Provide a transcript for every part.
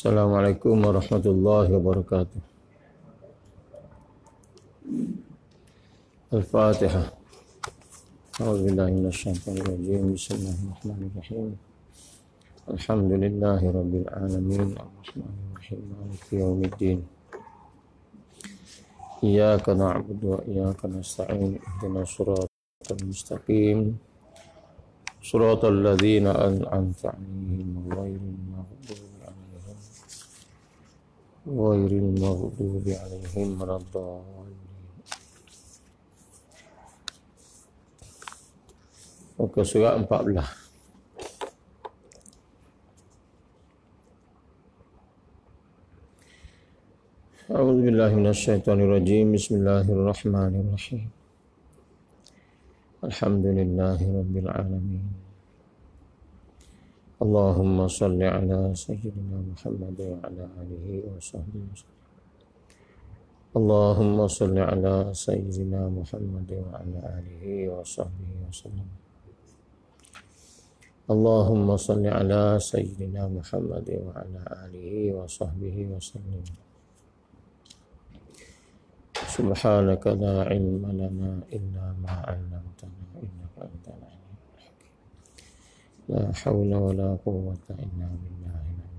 Assalamualaikum warahmatullahi wabarakatuh. Al-Fatihah. أعوذ بالله من الشيطان الرجيم بسم الله الرحمن الرحيم الحمد لله رب العالمين الرحمن الرحيم مالك يوم الدين إياك نعبد وإياك نستعين اهدنا الصراط المستقيم صراط الذين أنعمت عليهم غير المغضوب غير المغضوب عليهم ولا الضالين Okey, surat 14. أعوذ بالله من الشيطان الرجيم بسم الله الرحمن الرحيم الحمد لله رب العالمين اللهم صل على سيدنا محمد وعلى آله وصحبه وسلم اللهم صل على سيدنا محمد وعلى آله وصحبه وسلم اللهم صل على سيدنا محمد وعلى آله وصحبه وسلم سبحانك لا علم لنا إلا ما علمتنا إنك أنت لا حول ولا قوة إلا بالله العلي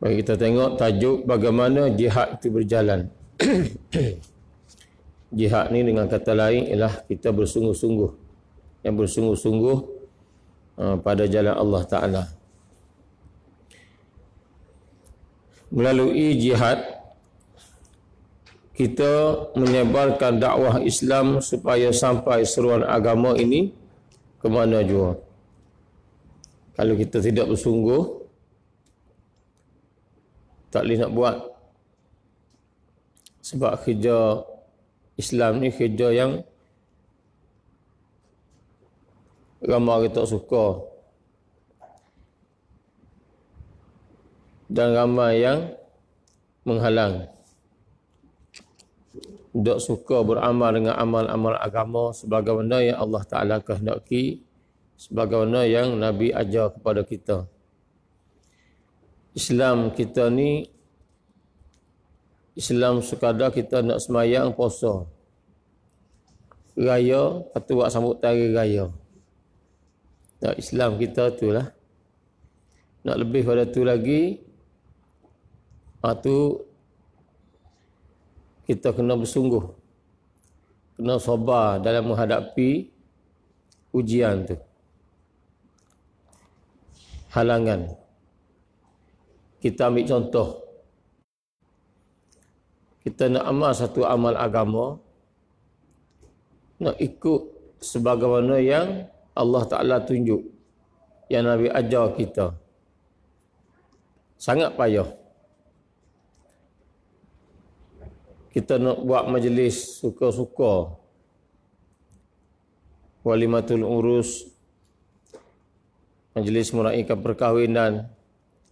Baik kita tengok tajuk bagaimana jihad itu berjalan. jihad ni dengan kata lain ialah kita bersungguh-sungguh. Yang bersungguh-sungguh uh, pada jalan Allah Ta'ala. Melalui jihad, kita menyebarkan dakwah Islam supaya sampai seruan agama ini ke mana jua. Kalau kita tidak bersungguh, tak boleh nak buat. Sebab kerja Islam ni kerja yang ramai orang tak suka. Dan ramai yang menghalang tak suka beramal dengan amal-amal agama sebagaimana yang Allah Ta'ala kehendaki sebagaimana yang Nabi ajar kepada kita. Islam kita ni Islam sekadar kita nak semayang puasa. Raya atau buat sambut hari raya. Nah, Islam kita tu lah. Nak lebih pada tu lagi. Ha, tu kita kena bersungguh kena sabar dalam menghadapi ujian tu halangan kita ambil contoh kita nak amal satu amal agama nak ikut sebagaimana yang Allah Taala tunjuk yang Nabi ajar kita sangat payah kita nak buat majlis suka-suka walimatul urus majlis meraihkan perkahwinan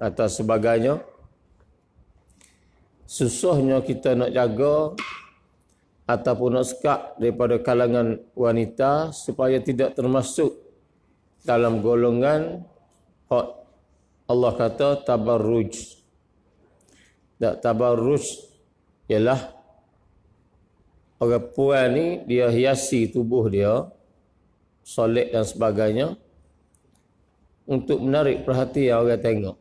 atau sebagainya susahnya kita nak jaga ataupun nak sekat daripada kalangan wanita supaya tidak termasuk dalam golongan Allah kata tabarruj tak tabarruj ialah orang puan ni dia hiasi tubuh dia solek dan sebagainya untuk menarik perhatian orang tengok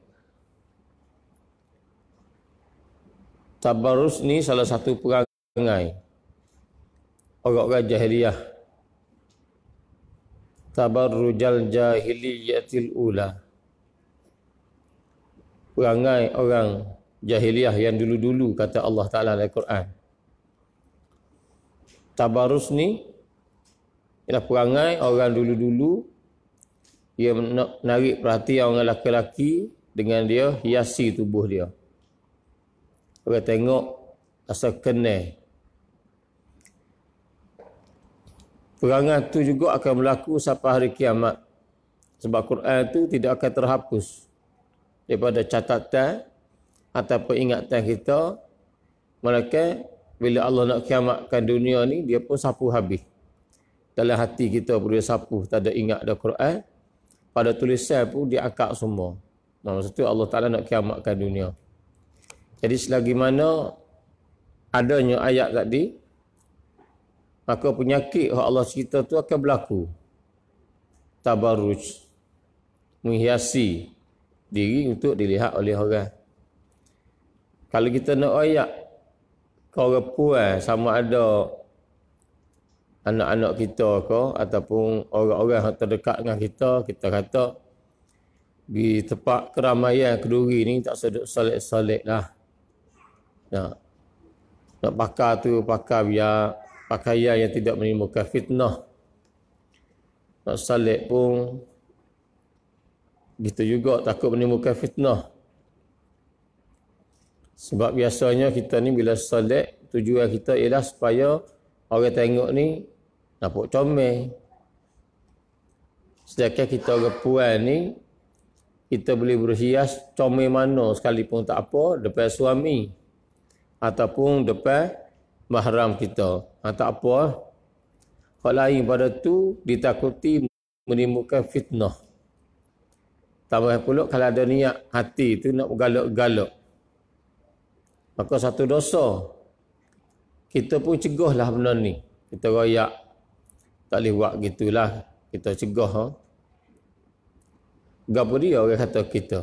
Tabarus ni salah satu perangai orang-orang jahiliyah. Tabarujal jahiliyatil ula perangai orang jahiliyah yang dulu-dulu kata Allah Ta'ala dalam Al-Quran tabarus ni ialah perangai orang dulu-dulu dia nak narik perhatian orang lelaki-lelaki dengan dia hiasi tubuh dia. Orang tengok rasa kenal. Perangai tu juga akan berlaku sampai hari kiamat. Sebab Quran itu tidak akan terhapus daripada catatan atau ingatan kita. Mereka bila Allah nak kiamatkan dunia ni dia pun sapu habis dalam hati kita pun dia sapu tak ada ingat dah Quran pada tulisan pun dia akak semua nah, masa tu Allah Ta'ala nak kiamatkan dunia jadi selagi mana adanya ayat tadi maka penyakit Allah cerita tu akan berlaku tabarruj menghiasi diri untuk dilihat oleh orang kalau kita nak ayat perempuan sama ada anak-anak kita ke ataupun orang-orang yang terdekat dengan kita kita kata di tempat keramaian keduri ni tak sedut solek solek lah nak nak pakar tu pakar biar pakaian yang tidak menimbulkan fitnah nak solek pun gitu juga takut menimbulkan fitnah sebab biasanya kita ni bila solat, tujuan kita ialah supaya orang tengok ni nampak comel. Sedangkan kita orang puan ni, kita boleh berhias comel mana sekalipun tak apa depan suami. Ataupun depan mahram kita. Ha, tak apa. Kalau lain pada tu ditakuti menimbulkan fitnah. Tambah pula kalau ada niat hati tu nak galak-galak. Maka satu dosa. Kita pun lah, benda ni. Kita royak. Tak boleh buat gitulah. Kita cegah. Ha? Gapa dia orang kata kita.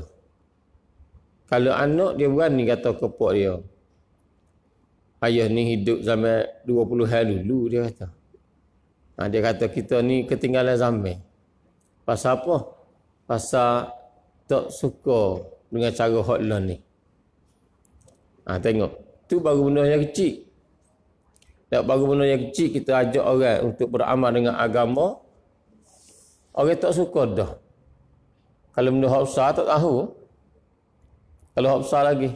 Kalau anak dia berani kata kepok dia. Ayah ni hidup zaman 20 hari dulu dia kata. Ha, dia kata kita ni ketinggalan zaman. Pasal apa? Pasal tak suka dengan cara hotline ni. Ha, tengok. tu baru benda yang kecil. Tak baru benda yang kecil kita ajak orang untuk beramal dengan agama. Orang tak suka dah. Kalau benda hak besar tak tahu. Kalau hak besar lagi.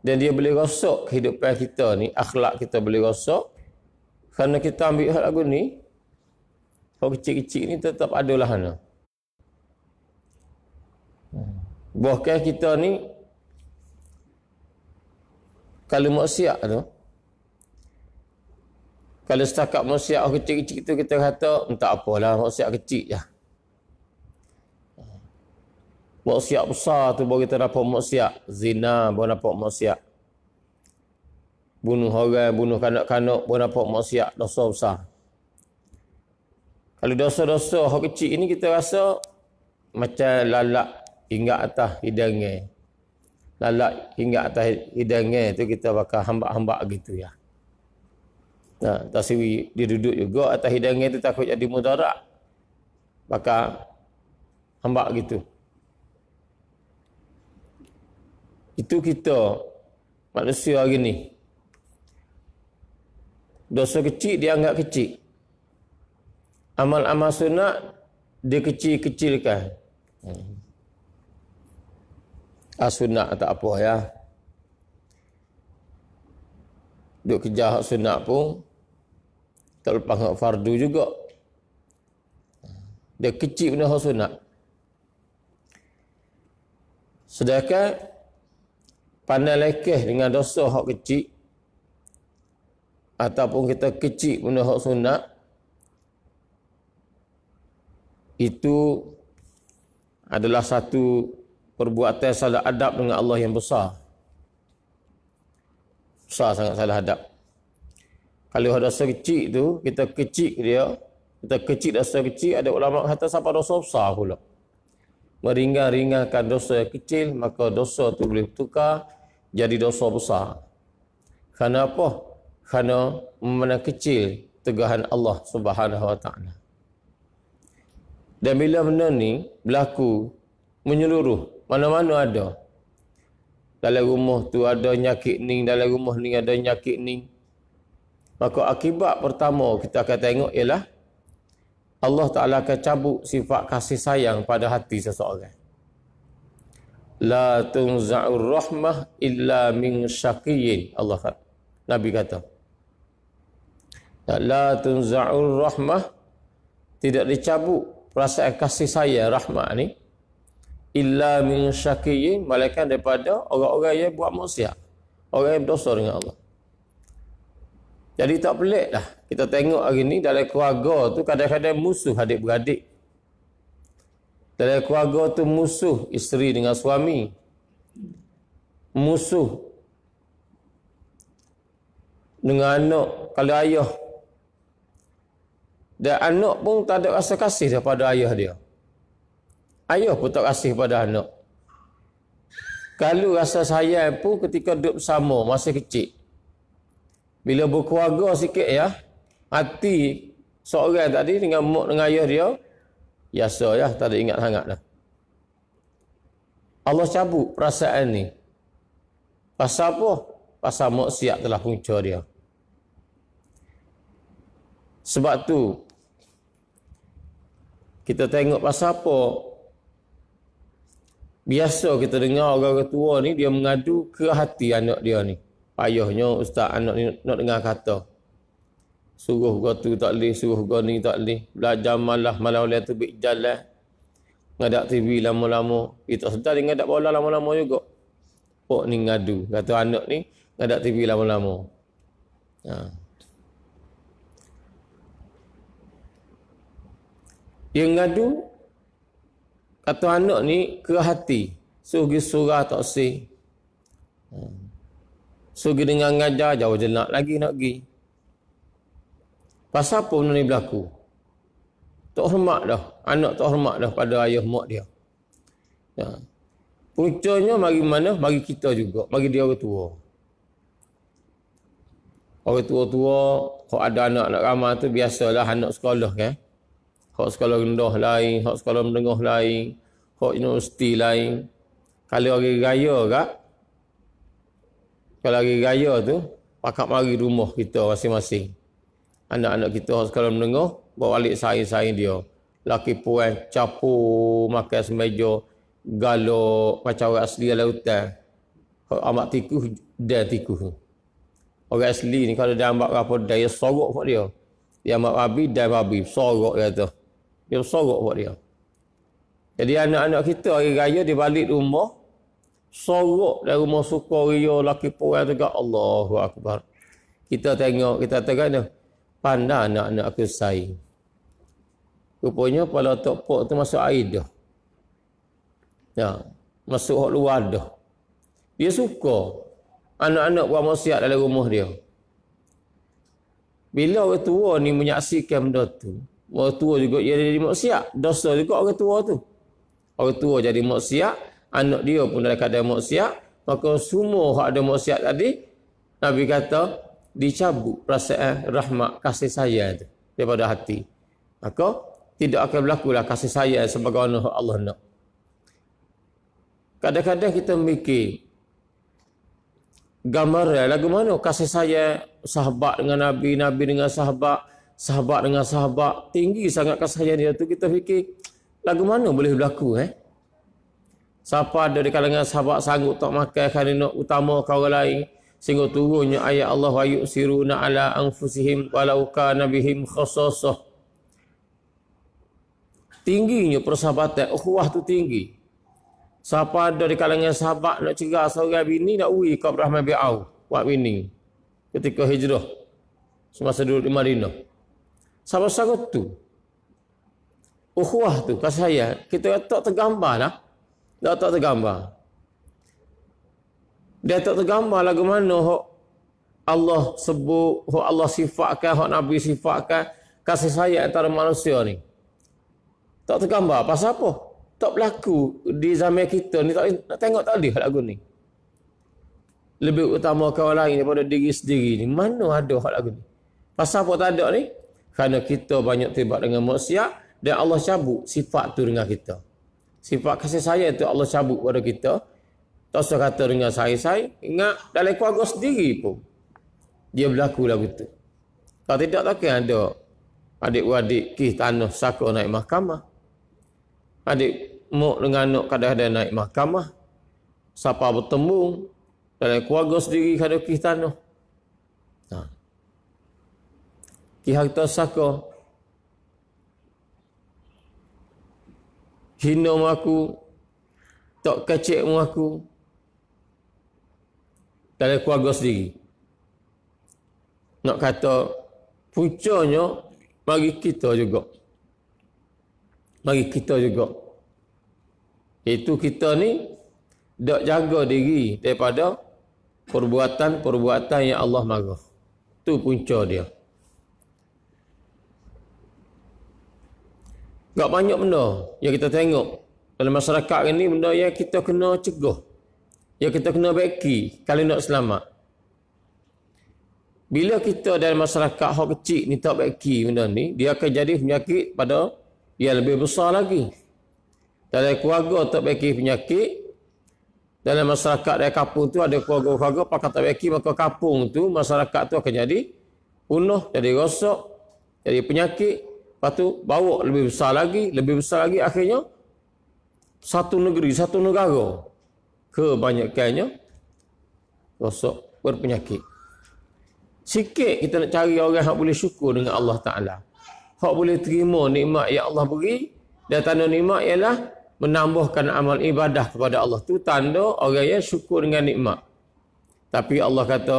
Dan dia boleh rosak kehidupan kita ni. Akhlak kita boleh rosak. Kerana kita ambil hal lagu ni. Hak kecil-kecil ni tetap ada lah. Hmm. Bahkan kita ni kalau maksiat tu kalau setakat maksiat kecil-kecil tu kita kata hmm, tak apalah maksiat kecil je maksiat besar tu baru kita dapat maksiat zina baru dapat maksiat bunuh orang bunuh kanak-kanak baru dapat maksiat dosa besar kalau dosa-dosa hak kecil ini kita rasa macam lalak ingat atas hidangnya lalat hingga atas hidangnya itu kita bakal hamba-hamba gitu ya. Nah, ha, tasiwi dia duduk juga atas hidangnya itu takut jadi mudarat. Bakal hamba gitu. Itu kita manusia hari ini. Dosa kecil dianggap kecil. Amal-amal sunat kecil kecilkan as ah, sunnah tak apa ya. Duk kerja hak sunnah pun tak lepas hak fardu juga. Dia kecil benda hak sunnah. Sedangkan pandai lekeh dengan dosa hak kecil ataupun kita kecil benda hak sunnah itu adalah satu perbuatan salah adab dengan Allah yang besar. Besar sangat salah adab. Kalau dosa kecil tu, kita kecil dia, kita kecil dosa kecil, ada ulama kata sampai dosa besar pula. Meringan-ringankan dosa yang kecil, maka dosa tu boleh tukar jadi dosa besar. Kerana apa? Kerana mana kecil tegahan Allah Subhanahu Wa Taala. Dan bila benda ni berlaku menyeluruh mana-mana ada. Dalam rumah tu ada nyakit ni, dalam rumah ni ada nyakit ni. Maka akibat pertama kita akan tengok ialah Allah Ta'ala akan cabut sifat kasih sayang pada hati seseorang. La tunza'ur rahmah illa min syakiyin Allah kata. Nabi kata. La tunza'ur rahmah tidak dicabut perasaan kasih sayang rahmat ni illa min syakiyin malaikat daripada orang-orang yang buat maksiat orang yang berdosa dengan Allah jadi tak pelik lah kita tengok hari ni dalam keluarga tu kadang-kadang musuh adik-beradik dalam keluarga tu musuh isteri dengan suami musuh dengan anak kalau ayah dan anak pun tak ada rasa kasih daripada ayah dia Ayah pun tak kasih pada anak. Kalau rasa saya pun ketika duduk bersama, masa kecil. Bila berkeluarga sikit ya, hati seorang tadi dengan mak dengan ayah dia, biasa ya, tak ada ingat sangat dah. Allah cabut perasaan ni. Pasal apa? Pasal maksiat telah punca dia. Sebab tu, kita tengok pasal apa Biasa kita dengar orang-orang tua ni dia mengadu ke hati anak dia ni. Payahnya ustaz anak ni nak dengar kata. Suruh kau tu tak boleh, suruh kau ni tak boleh. Belajar malah malah oleh tu bik jalan. Eh. Ngadak TV lama-lama. Kita sedar dia ngadak bola lama-lama juga. Pok ni ngadu. Kata anak ni ngadak TV lama-lama. Ha. Dia ngadu kata anak ni ke hati sugi surah tak si hmm. sugi dengan ngajar jauh jenak lagi nak pergi pasal apa benda ni berlaku tak hormat dah anak tak hormat dah pada ayah mak dia ya. puncanya bagi mana bagi kita juga bagi dia orang tua orang tua-tua kalau ada anak-anak ramah tu biasalah anak sekolah kan ya? Hak sekolah rendah lain, hak sekolah menengah lain, hak universiti lain. Kalau hari raya kak, kalau hari raya tu, pakat mari rumah kita masing-masing. Anak-anak kita hak sekolah menengah, bawa balik saing-saing dia. Laki puan capu, makan semeja, galok, macam orang asli ala hutan. Hak amat tiku, dia tiku. Orang asli ni kalau dia ambak apa, dia sorok kat dia. Dia ambak babi, dia babi. Sorok dia tu. Dia sorok buat dia. Jadi anak-anak kita hari raya di balik rumah. Sorok dari rumah suka ria laki tu juga. Allahu Akbar. Kita tengok, kita tengok ni. Pandai anak-anak aku saing. Rupanya tak pok tu masuk air dah. Ya. Masuk orang luar dah. Dia suka anak-anak buat masyarakat dalam rumah dia. Bila orang tua ni menyaksikan benda tu, orang tua juga dia jadi maksiat. Dosa juga orang tua tu. Orang tua jadi maksiat, anak dia pun dalam keadaan maksiat, maka semua hak ada maksiat tadi Nabi kata dicabut perasaan eh, rahmat kasih sayang tu daripada hati. Maka tidak akan berlaku lah kasih sayang sebagaimana Allah nak. Kadang-kadang kita mikir gambar lagu mana kasih sayang sahabat dengan Nabi, Nabi dengan sahabat, sahabat dengan sahabat tinggi sangat kesayangan dia tu kita fikir lagu mana boleh berlaku eh siapa ada di kalangan sahabat sanggup tak makan kerana nak utama orang lain sehingga turunnya ayat Allah wa yusiruna ala anfusihim walau kana bihim khassasah tingginya persahabatan ukhuwah tu tinggi siapa ada di kalangan sahabat nak cerai seorang bini nak ui kau Abdul Rahman bin Auf buat bini ketika hijrah semasa duduk di Madinah sama sama tu wah tu kasih saya kita tak tergambar lah dah tak tergambar dia tak tergambar lagu mana hok Allah sebut hok Allah sifatkan hok Nabi sifatkan kasih saya antara manusia ni tak tergambar pasal apa tak berlaku di zaman kita ni tak nak tengok tak ada lagu ni lebih utama kau lain daripada diri sendiri ni mana ada lagu ni pasal apa tak ada ni kerana kita banyak terlibat dengan maksiat dan Allah cabut sifat tu dengan kita. Sifat kasih sayang itu Allah cabut pada kita. Tak usah kata dengan saya-saya, ingat dalam keluarga sendiri pun dia berlaku lah begitu. Kalau tidak takkan ada adik-adik kis tanah saka naik mahkamah. Adik muk dengan anak kadang-kadang naik mahkamah. Siapa bertemu dalam keluarga sendiri kadang kis tanah. diharta saka hina aku tak kecek mu aku dari keluarga sendiri nak kata pucanya bagi kita juga bagi kita juga itu kita ni tak jaga diri daripada perbuatan-perbuatan yang Allah marah tu punca dia Gak banyak benda yang kita tengok dalam masyarakat ini benda yang kita kena cegah. Yang kita kena beki kalau nak selamat. Bila kita dalam masyarakat hak kecil ni tak beki benda ni, dia akan jadi penyakit pada yang lebih besar lagi. Dalam keluarga tak beki penyakit, dalam masyarakat dari kapung tu ada keluarga-keluarga pakai tak beki maka kapung tu masyarakat tu akan jadi punah, jadi rosak, jadi penyakit, Lepas tu bawa lebih besar lagi, lebih besar lagi akhirnya satu negeri, satu negara kebanyakannya rosak berpenyakit. Sikit kita nak cari orang yang boleh syukur dengan Allah Ta'ala. Yang boleh terima nikmat yang Allah beri. Dan tanda nikmat ialah menambahkan amal ibadah kepada Allah. tu tanda orang yang syukur dengan nikmat. Tapi Allah kata,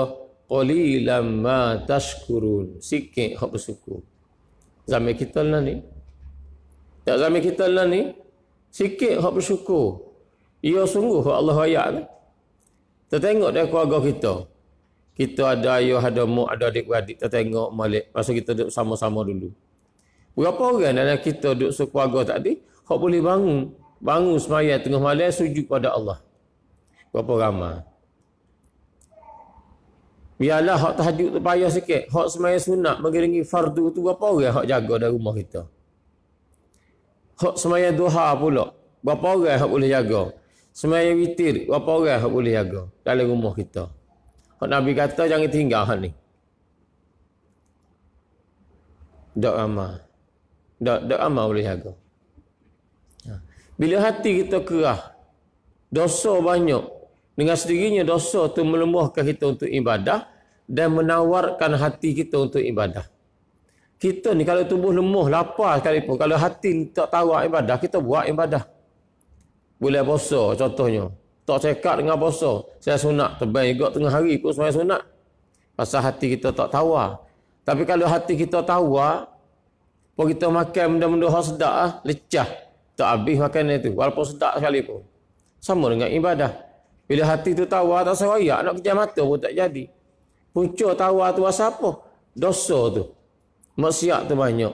Qalilam ma tashkurun. Sikit yang bersyukur zaman kita lah ni. Tak zaman kita lah ni, sikit hak bersyukur. Ya sungguh Allah ayat kan. Kita tengok dari keluarga kita. Kita ada ayah, ada mu, ada adik-adik. Kita tengok malik. Masa kita duduk sama-sama dulu. Berapa orang dalam kita duduk sekeluarga tadi, kau boleh bangun. Bangun semayang tengah malam, sujud pada Allah. Berapa ramai. Biarlah hak tahajud tu payah sikit. Hak semaya sunat mengiringi fardu tu berapa orang hak jaga dalam rumah kita. Hak semaya duha pula. Berapa orang hak boleh jaga. Semaya witir. Berapa orang hak boleh jaga dalam rumah kita. Hak Nabi kata jangan tinggal hak ni. Tak amal. Tak, tak amal boleh jaga. Ha. Bila hati kita kerah. Dosa banyak. Dengan sendirinya dosa itu melembahkan kita untuk ibadah dan menawarkan hati kita untuk ibadah. Kita ni kalau tubuh lemah, lapar pun, kalau hati tak tahu ibadah, kita buat ibadah. Boleh bosa contohnya. Tak cekat dengan bosa. Saya sunat, terbaik. juga tengah hari pun saya sunat. Pasal hati kita tak tahu. Lah. Tapi kalau hati kita tahu, lah, pun kita makan benda-benda yang sedap, lah, lecah. Tak habis makanan itu, walaupun sedap pun, Sama dengan ibadah. Bila hati tu tawa tak seroyak nak kejar mata pun tak jadi. Punca tawa tu pasal apa? Dosa tu. Maksiat tu banyak.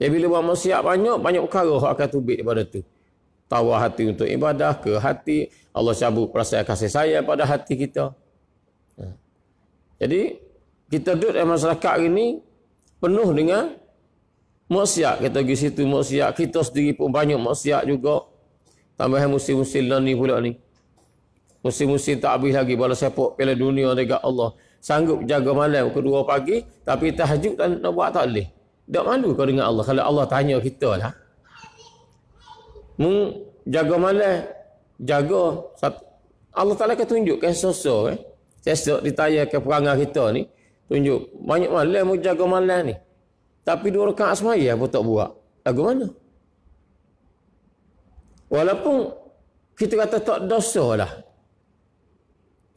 Ya bila buat maksiat banyak, banyak perkara akan tubik daripada tu. Tawa hati untuk ibadah ke hati. Allah cabut perasaan kasih sayang pada hati kita. Ha. Jadi, kita duduk dalam masyarakat hari ini penuh dengan maksiat. Kita pergi situ maksiat. Kita sendiri pun banyak maksiat juga. Tambahan musim-musim ni pula ni. Musim-musim tak habis lagi bala sepak piala dunia dekat Allah. Sanggup jaga malam kedua pagi tapi tahajud kan nak buat tak boleh. Tak malu kau dengan Allah kalau Allah tanya kita lah. Mu jaga malam jaga Allah Taala akan tunjukkan sosok eh. Sesok ditanya ke perangai kita ni tunjuk banyak malam mu jaga malam ni. Tapi dua rakaat semaya pun tak buat. Lagu mana? Walaupun kita kata tak dosa lah.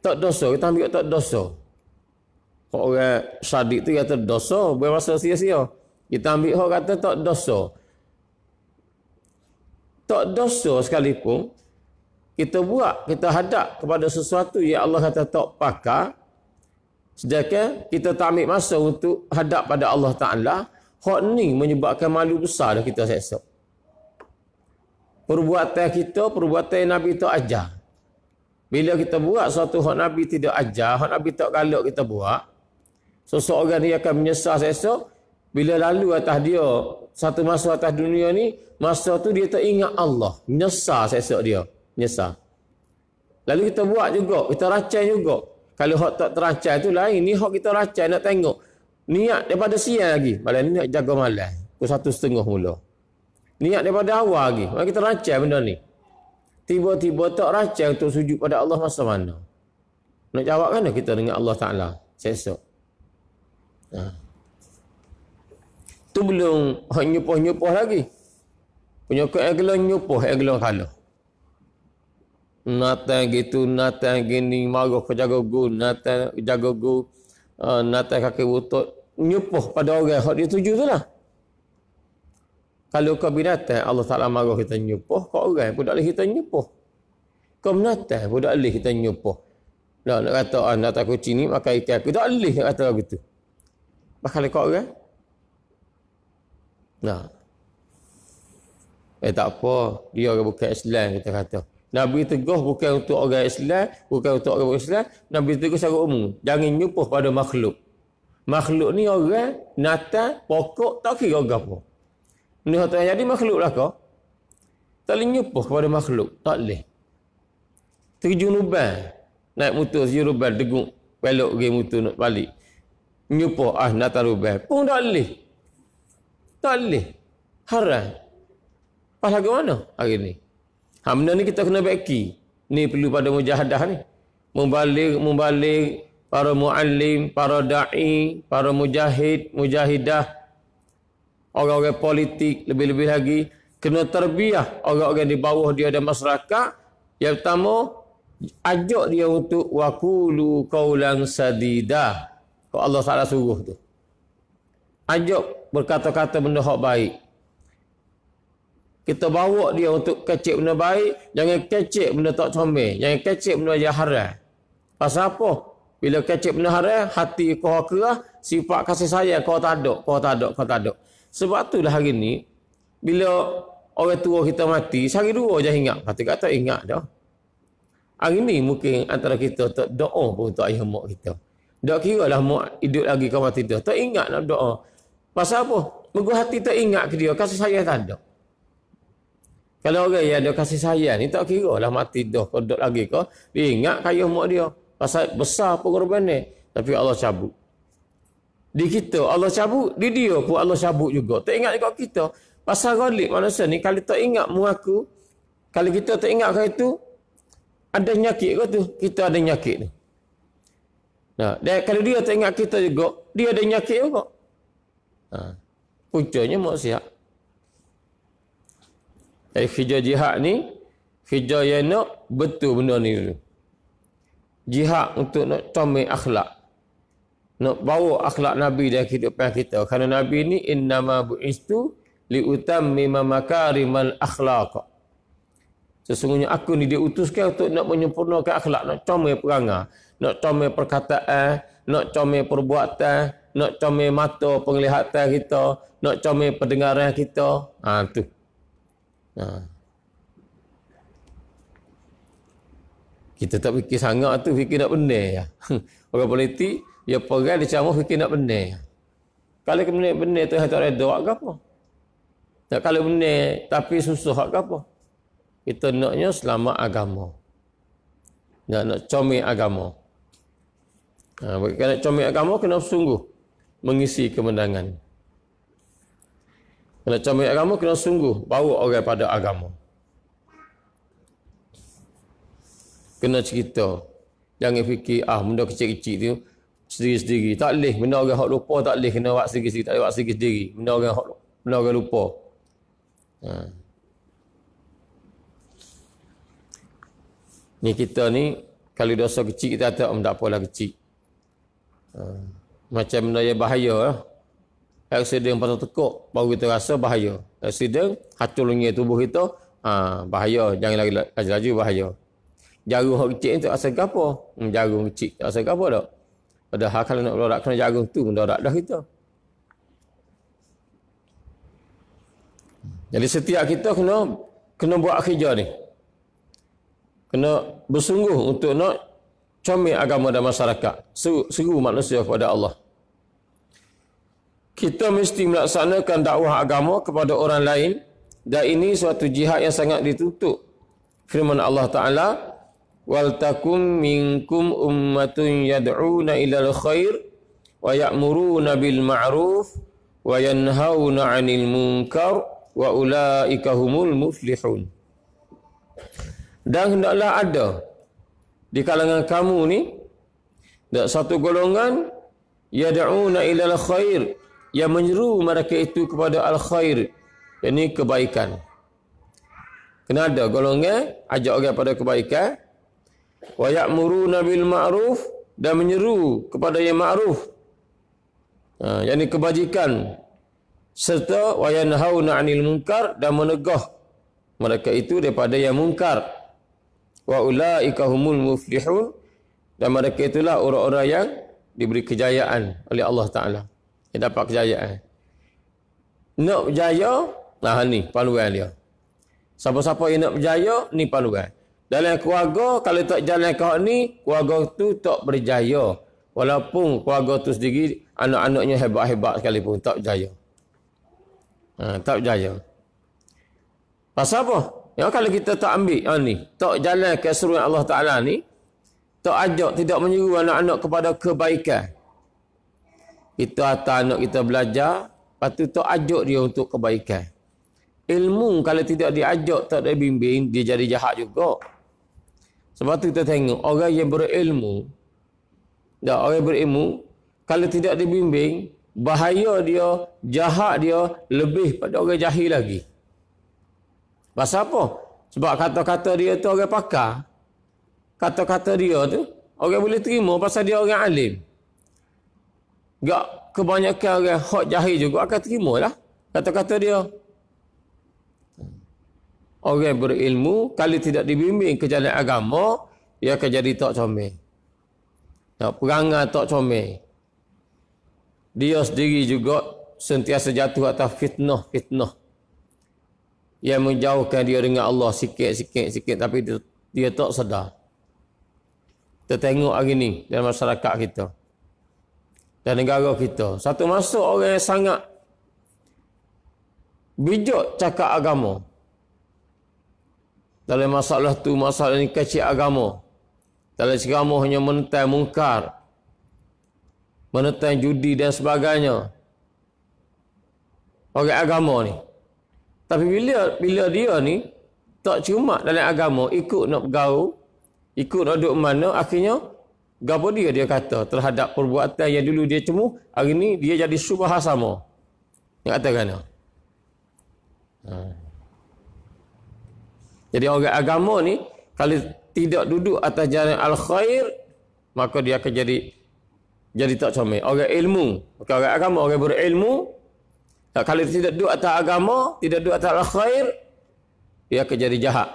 Tak dosa, kita ambil tak dosa. Kalau orang syadik tu kata dosa, berasa sia-sia. Kita ambil orang kata tak dosa. Tak dosa sekalipun, kita buat, kita hadap kepada sesuatu yang Allah kata tak pakar, Sejaknya kita tak ambil masa untuk hadap pada Allah Ta'ala, hak ni menyebabkan malu besar dah kita seksa. Perbuatan kita, perbuatan Nabi itu ajar. Bila kita buat sesuatu hak Nabi tidak ajar, hak Nabi tak galak kita buat, seseorang dia akan menyesal esok bila lalu atas dia satu masa atas dunia ni, masa tu dia tak ingat Allah, menyesal esok dia, menyesal. Lalu kita buat juga, kita racai juga. Kalau hak tak teracai tu lain, ni hak kita racai nak tengok. Niat daripada siang lagi, malam ni nak jaga malam. Pukul satu setengah mula. Niat daripada awal lagi, Mari kita racai benda ni. Tiba-tiba tak rancang untuk sujud pada Allah masa mana? Nak jawab kan kita dengan Allah Ta'ala? Sesok. Ha. Tu belum nyupoh-nyupoh lagi. Punya ke gelo nyupoh, yang gelo kalah. Nata gitu, nata yang gini, marah ke jaga gu, nata jaga gu, uh, eh, nata kaki butut. nyupoh pada orang yang dia tuju tu lah. Kalau kau binatang, Allah Ta'ala marah kita nyupuh. Kau orang pun tak boleh kita nyupuh. Kau binatang pun tak boleh kita nyupuh. Nah, nak kata anak ah, tak kucing ni, maka ikan aku. Tak boleh nak kata begitu. Bakal kau orang. Nah. Eh tak apa, dia orang bukan Islam kita kata. Nabi teguh bukan untuk orang Islam, bukan untuk orang Islam. Nabi teguh secara umum. Jangan nyupuh pada makhluk. Makhluk ni orang, nata, pokok, tak kira orang apa. Ini hati yang jadi makhluk lah kau. Tak boleh nyupuh kepada makhluk. Tak boleh. Terjun uban. Naik motor, terjun uban. Degung. Pelok pergi motor nak balik. Nyupuh. Ah, nak taruh uban. Pun tak boleh. Tak boleh. Haram. Pasal ke mana hari ni? Ha, benda ni kita kena beki. Ni perlu pada mujahadah ni. Membalik, membalik para muallim, para da'i, para mujahid, mujahidah orang-orang politik lebih-lebih lagi kena terbiah orang-orang di bawah dia dan masyarakat yang pertama ajak dia untuk waqulu qaulan sadida kalau Allah Taala suruh tu ajak berkata-kata benda hak baik kita bawa dia untuk kecik benda baik jangan kecik benda tak comel jangan kecik benda yang haram pasal apa bila kecik benda haram hati kau kerah sifat kasih sayang kau tak ada kau tak ada kau tak ada sebab itulah hari ni, bila orang tua kita mati, sehari dua je ingat. Patut kata ingat dah. Hari ni mungkin antara kita tak doa pun untuk ayah mak kita. Tak kira lah mak hidup lagi kau mati dah. Tak ingat nak doa. Pasal apa? Mugu hati tak ingat ke dia, kasih sayang tak ada. Kalau orang yang ada kasih sayang ni tak kira lah mati dah kau duduk lagi kau. Dia ingat kayu mak dia. Pasal besar pengorban ni. Tapi Allah cabut di kita Allah cabut di dia pun Allah cabut juga tak ingat dekat kita pasal golik manusia ni kalau tak ingat mengaku kalau kita tak ingat kat itu ada nyakit ke tu kita ada nyakit ni nah dan kalau dia tak ingat kita juga dia ada nyakit juga ha puncanya maksiat eh hijau jihad ni hijau yang nak betul benda ni dulu jihad untuk nak comel akhlak nak bawa akhlak Nabi dalam kehidupan kita. Kerana Nabi ni innama bu'istu liutam mimma makarimal akhlaq. Sesungguhnya aku ni diutuskan untuk nak menyempurnakan akhlak, nak comel perangai, nak comel perkataan, nak comel perbuatan, nak comel mata penglihatan kita, nak comel pendengaran kita. Ha tu. Ha. Kita tak fikir sangat tu, fikir nak benar ya. Orang politik Ya pergi dia cakap fikir nak benar. Kalau kena benar tu tak redha hak apa? Tak kalau benar tapi susah hak apa? Kita naknya selama agama. Nak nak comel agama. Ha, bagi nak comel agama kena sungguh mengisi kemenangan. Kena comel agama kena sungguh bawa orang pada agama. Kena cerita. Jangan fikir ah benda kecil-kecil tu -kecil sendiri-sendiri. Tak boleh. Benda orang yang lupa tak boleh. Kena buat sendiri-sendiri. Tak boleh buat sendiri-sendiri. Benda orang yang benda orang lupa. Ha. Ni kita ni, kalau dosa kecil kita tak oh, hmm, tak apalah kecil. Ha. Macam benda yang bahaya ha. lah. Aksiden patut tekuk, baru kita rasa bahaya. Aksiden, hacul lungi tubuh kita, ha, bahaya. Jangan lagi laju-laju bahaya. Jarum kecil ni tak rasa ke apa? Hmm, jarum kecil tak rasa ke apa tak? Padahal kalau nak berorak kena jarum tu mendorak dah kita. Jadi setiap kita kena kena buat kerja ni. Kena bersungguh untuk nak comel agama dan masyarakat. Seru, seru manusia kepada Allah. Kita mesti melaksanakan dakwah agama kepada orang lain. Dan ini suatu jihad yang sangat ditutup. Firman Allah Ta'ala, wal takum minkum ummatun yad'una ilal khair wa ya'muruna bil ma'ruf wa yanhauna 'anil munkar wa ulaika humul muflihun dan hendaklah ada di kalangan kamu ni ada satu golongan yad'una al khair yang menyeru mereka itu kepada al khair ini kebaikan kena ada golongan ajak orang pada kebaikan wa ya'muruna bil ma'ruf dan menyeru kepada yang ma'ruf. Ha, yang ini kebajikan serta wa yanhauna 'anil munkar dan menegah mereka itu daripada yang mungkar. Wa ulaika humul muflihun dan mereka itulah orang-orang yang diberi kejayaan oleh Allah Taala. Yang dapat kejayaan. Nak berjaya, nah ni panduan dia. Siapa-siapa yang nak berjaya, ni panduan. Jalan keluarga kalau tak jalan ke ni, keluarga tu tak berjaya. Walaupun keluarga tu sendiri anak-anaknya hebat-hebat sekalipun tak berjaya. Ha, tak berjaya. Pasal apa? Ya kalau kita tak ambil ha, ni, tak jalan ke suruhan Allah Taala ni, tak ajak tidak menyuruh anak-anak kepada kebaikan. Kita atas anak kita belajar, lepas tu tak ajak dia untuk kebaikan. Ilmu kalau tidak diajak, tak ada bimbing dia jadi jahat juga. Sebab tu kita tengok orang yang berilmu. Dah ya, orang yang berilmu kalau tidak dibimbing bahaya dia, jahat dia lebih pada orang jahil lagi. Pasal apa? Sebab kata-kata dia tu orang pakar. Kata-kata dia tu orang boleh terima pasal dia orang alim. Gak kebanyakan orang hak jahil juga akan terima Kata-kata dia orang berilmu kalau tidak dibimbing ke jalan agama ia akan jadi tak comel tak perangai tak comel dia sendiri juga sentiasa jatuh atas fitnah-fitnah yang menjauhkan dia dengan Allah sikit-sikit-sikit tapi dia, dia tak sedar kita tengok hari ni dalam masyarakat kita dan negara kita satu masuk orang yang sangat bijak cakap agama dalam masalah tu masalah ni kecil agama. Dalam ceramah hanya menentang mungkar. Menentang judi dan sebagainya. Orang agama ni. Tapi bila bila dia ni tak cuma dalam agama ikut nak bergaul, ikut nak duduk mana akhirnya gapo dia dia kata terhadap perbuatan yang dulu dia cemuh hari ni dia jadi subah sama. Dia kata kan. Hmm. Ha. Jadi orang agama ni kalau tidak duduk atas jalan al-khair maka dia akan jadi jadi tak comel. Orang ilmu, bukan orang agama, orang berilmu kalau tidak duduk atas agama, tidak duduk atas al-khair dia akan jadi jahat.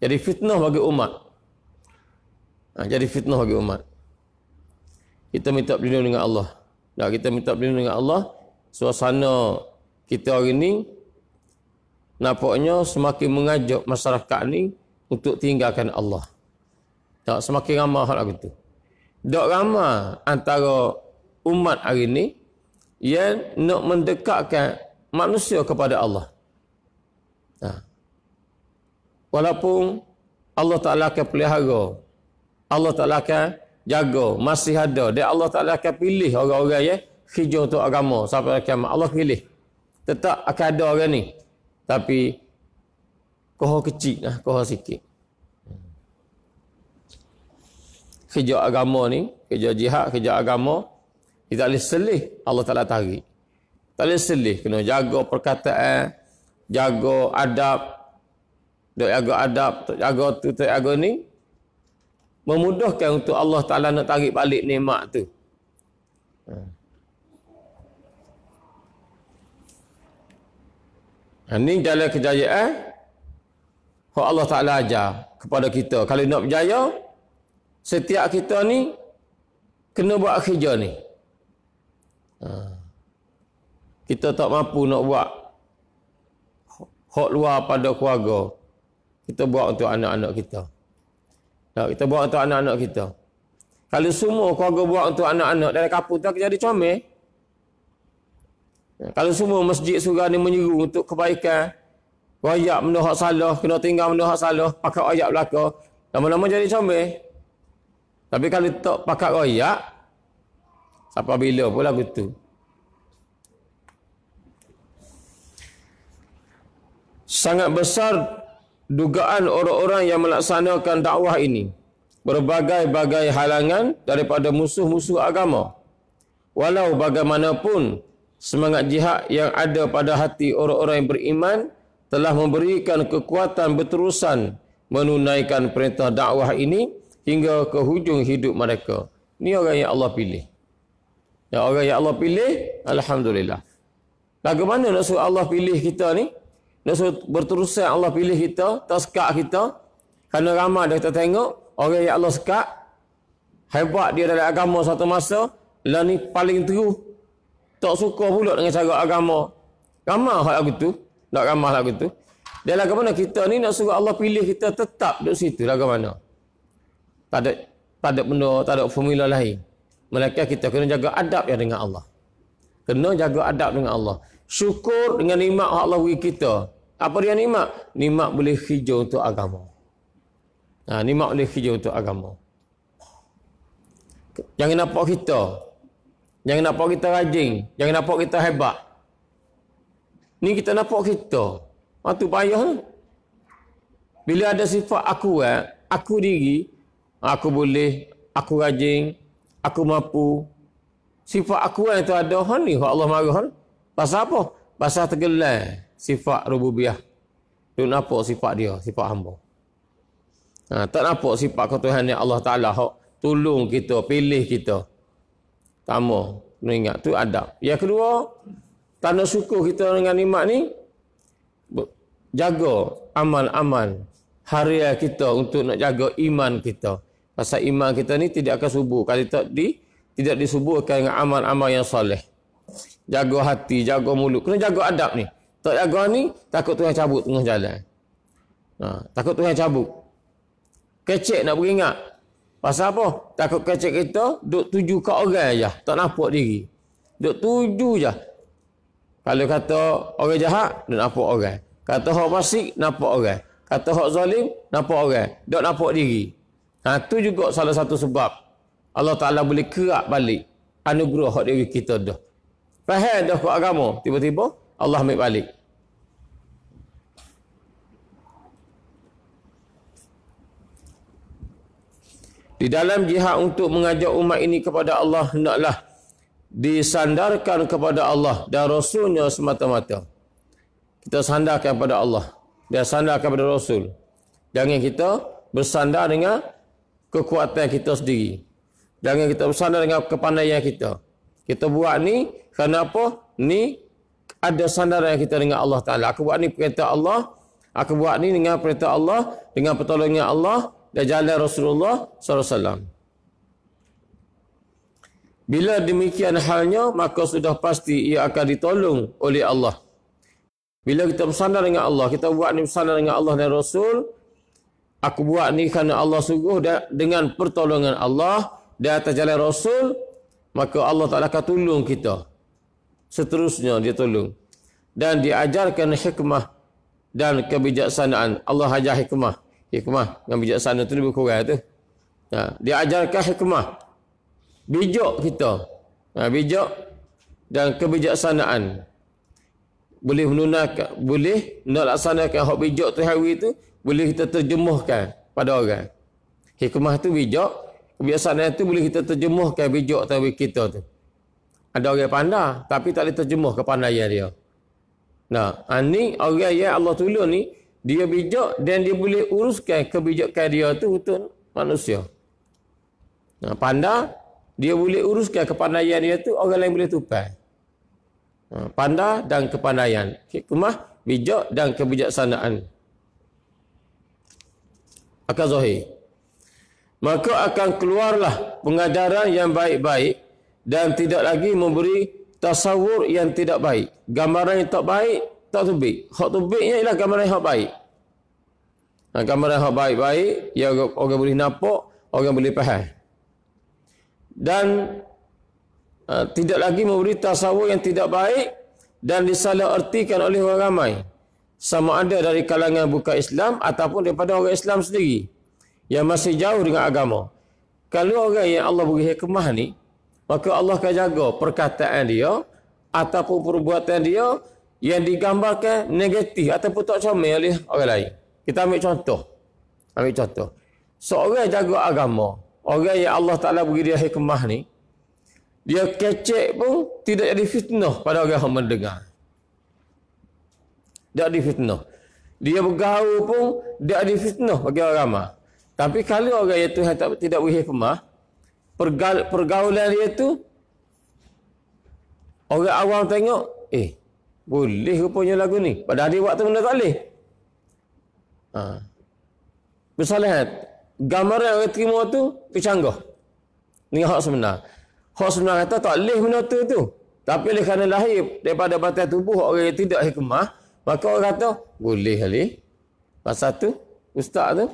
Jadi fitnah bagi umat. Ha, jadi fitnah bagi umat. Kita minta perlindungan dengan Allah. Dan kita minta perlindungan dengan Allah suasana kita hari ini nampaknya semakin mengajak masyarakat ni untuk tinggalkan Allah. Tak semakin ramai hal begitu. Dok ramai antara umat hari ini yang nak mendekatkan manusia kepada Allah. Nah. Ha. Walaupun Allah Ta'ala akan pelihara, Allah Ta'ala akan jaga, masih ada. Dia Allah Ta'ala akan pilih orang-orang yang hijau untuk agama. Sampai akan Allah pilih. Tetap akan ada orang ini tapi koho kecil nah koho sikit. Kerja agama ni, kerja jihad, kerja agama, dia boleh selih Allah Ta'ala tarik. Tak boleh selih, kena jaga perkataan, jaga adab, dok jaga adab, jaga tu, jaga ni, memudahkan untuk Allah Ta'ala nak tarik balik nikmat tu. Hmm. Ini ha, jalan kejayaan. Kalau Allah Ta'ala ajar kepada kita. Kalau nak berjaya, setiap kita ni, kena buat kerja ni. Ha. Kita tak mampu nak buat hak luar pada keluarga. Kita buat untuk anak-anak kita. Tak, kita buat untuk anak-anak kita. Kalau semua keluarga buat untuk anak-anak, dari kapur tu jadi comel. Kalau semua masjid surah ni menyeru untuk kebaikan, wayak benda hak salah, kena tinggal benda hak salah, pakai wayak belaka, lama-lama jadi comel. Tapi kalau tak pakai wayak, siapa bila pula gitu. Sangat besar dugaan orang-orang yang melaksanakan dakwah ini. Berbagai-bagai halangan daripada musuh-musuh agama. Walau bagaimanapun, semangat jihad yang ada pada hati orang-orang yang beriman telah memberikan kekuatan berterusan menunaikan perintah dakwah ini hingga ke hujung hidup mereka. Ini orang yang Allah pilih. Ya orang yang Allah pilih, Alhamdulillah. Bagaimana nak suruh Allah pilih kita ni? Nak suruh berterusan Allah pilih kita, tak sekat kita. Kerana ramai dah kita tengok, orang yang Allah sekat, hebat dia dalam agama satu masa, lah ni paling teruk tak suka pula dengan cara agama. Ramah hak aku tu. Nak ramah lah aku tu. Dan lagu mana kita ni nak suruh Allah pilih kita tetap duduk situ lagu mana. Tak ada, tak ada benda, tak ada formula lain. Melainkan kita kena jaga adab ya dengan Allah. Kena jaga adab dengan Allah. Syukur dengan nikmat Allah bagi kita. Apa dia nikmat? Nikmat boleh hijau untuk agama. Ha, nikmat boleh hijau untuk agama. Jangan nampak kita. Jangan nampak kita rajin. Jangan nampak kita hebat. Ni kita nampak kita. Itu ha, payah. Ha? Bila ada sifat aku, eh, aku diri, aku boleh, aku rajin, aku mampu. Sifat aku yang eh, tu ada, ha, ni Allah marah. Ha? Pasal apa? Pasal tergelar sifat rububiyah. Tu nampak sifat dia, sifat hamba. Ha, tak nampak sifat ketuhanan Allah Ta'ala. hok. Tolong kita, pilih kita. Pertama, kena ingat tu adab. Yang kedua, tanda suku kita dengan nikmat ni jaga aman-aman hari kita untuk nak jaga iman kita. Pasal iman kita ni tidak akan subur kalau tak di tidak disuburkan dengan aman-aman yang soleh. Jaga hati, jaga mulut. Kena jaga adab ni. Tak jaga ni, takut Tuhan cabut tengah jalan. Ha, takut Tuhan cabut. Kecek nak beringat. Pasal apa? Takut kacau kereta, duduk tuju ke orang je. Tak nampak diri. Duduk tuju aja Kalau kata orang jahat, duduk nampak orang. Kata orang masik, nampak orang. Kata orang zalim, nampak orang. Duduk nampak diri. nah ha, tu juga salah satu sebab Allah Ta'ala boleh kerak balik anugerah hak diri kita dah. Faham dah ke agama? Tiba-tiba Allah ambil balik. Di dalam jihad untuk mengajak umat ini kepada Allah hendaklah disandarkan kepada Allah dan Rasulnya semata-mata. Kita sandarkan kepada Allah dan sandarkan kepada Rasul. Jangan kita bersandar dengan kekuatan kita sendiri. Jangan kita bersandar dengan kepandaian kita. Kita buat ni apa? Ni ada sandaran kita dengan Allah Ta'ala. Aku buat ni perintah Allah. Aku buat ni dengan perintah Allah. Dengan pertolongan Allah dan jalan Rasulullah SAW. Bila demikian halnya, maka sudah pasti ia akan ditolong oleh Allah. Bila kita bersandar dengan Allah, kita buat ni bersandar dengan Allah dan Rasul, aku buat ni kerana Allah sungguh dengan pertolongan Allah dan atas jalan Rasul, maka Allah Ta'ala akan tolong kita. Seterusnya dia tolong. Dan diajarkan hikmah dan kebijaksanaan. Allah ajar hikmah hikmah yang bijaksana tu lebih kurang tu. Ha, dia ajarkan hikmah. Bijak kita. Ha, bijak dan kebijaksanaan. Boleh menunaikan, boleh melaksanakan hak bijak tu hari tu, boleh kita terjemuhkan pada orang. Hikmah tu bijak, kebijaksanaan tu boleh kita terjemuhkan bijak tu kita tu. Ada orang pandai, tapi tak boleh terjemuh pandai dia. Nah, ini ha, orang yang Allah tulis ni, dia bijak dan dia boleh uruskan kebijakan dia tu untuk manusia. Nah, pandai dia boleh uruskan kepandaian dia tu orang lain boleh tupai. Nah, pandai dan kepandaian. Hikmah bijak dan kebijaksanaan. Akan zahir. Maka akan keluarlah pengajaran yang baik-baik dan tidak lagi memberi tasawur yang tidak baik. Gambaran yang tak baik tak tu baik. Hak tu baiknya ialah gambaran hak baik. Nah, ha, gambaran yang baik-baik, ya orang boleh nampak, orang boleh faham. Dan ha, tidak lagi memberi tasawur yang tidak baik dan disalahartikan oleh orang ramai. Sama ada dari kalangan bukan Islam ataupun daripada orang Islam sendiri yang masih jauh dengan agama. Kalau orang yang Allah beri hikmah ni, maka Allah akan jaga perkataan dia ataupun perbuatan dia yang digambarkan negatif ataupun tak comel oleh orang lain. Kita ambil contoh. Ambil contoh. Seorang so, jaga agama, orang yang Allah Taala bagi dia hikmah ni, dia kecek pun tidak jadi fitnah pada orang yang mendengar. Tidak jadi fitnah. Dia bergaul pun tidak jadi fitnah bagi orang ramai. Tapi kalau orang itu yang tak, tidak beri hikmah, pergaulan dia itu, orang awal tengok, eh, boleh rupanya lagu ni. Pada hari waktu benda tak boleh. Ha. Misalnya, gambar yang terima tu, pecanggah. Ni hak sebenar. Hak sebenar kata tak boleh benda tu tu. Tapi oleh kerana lahir daripada batal tubuh orang yang tidak hikmah, maka orang kata, boleh alih. Pasal tu, ustaz tu.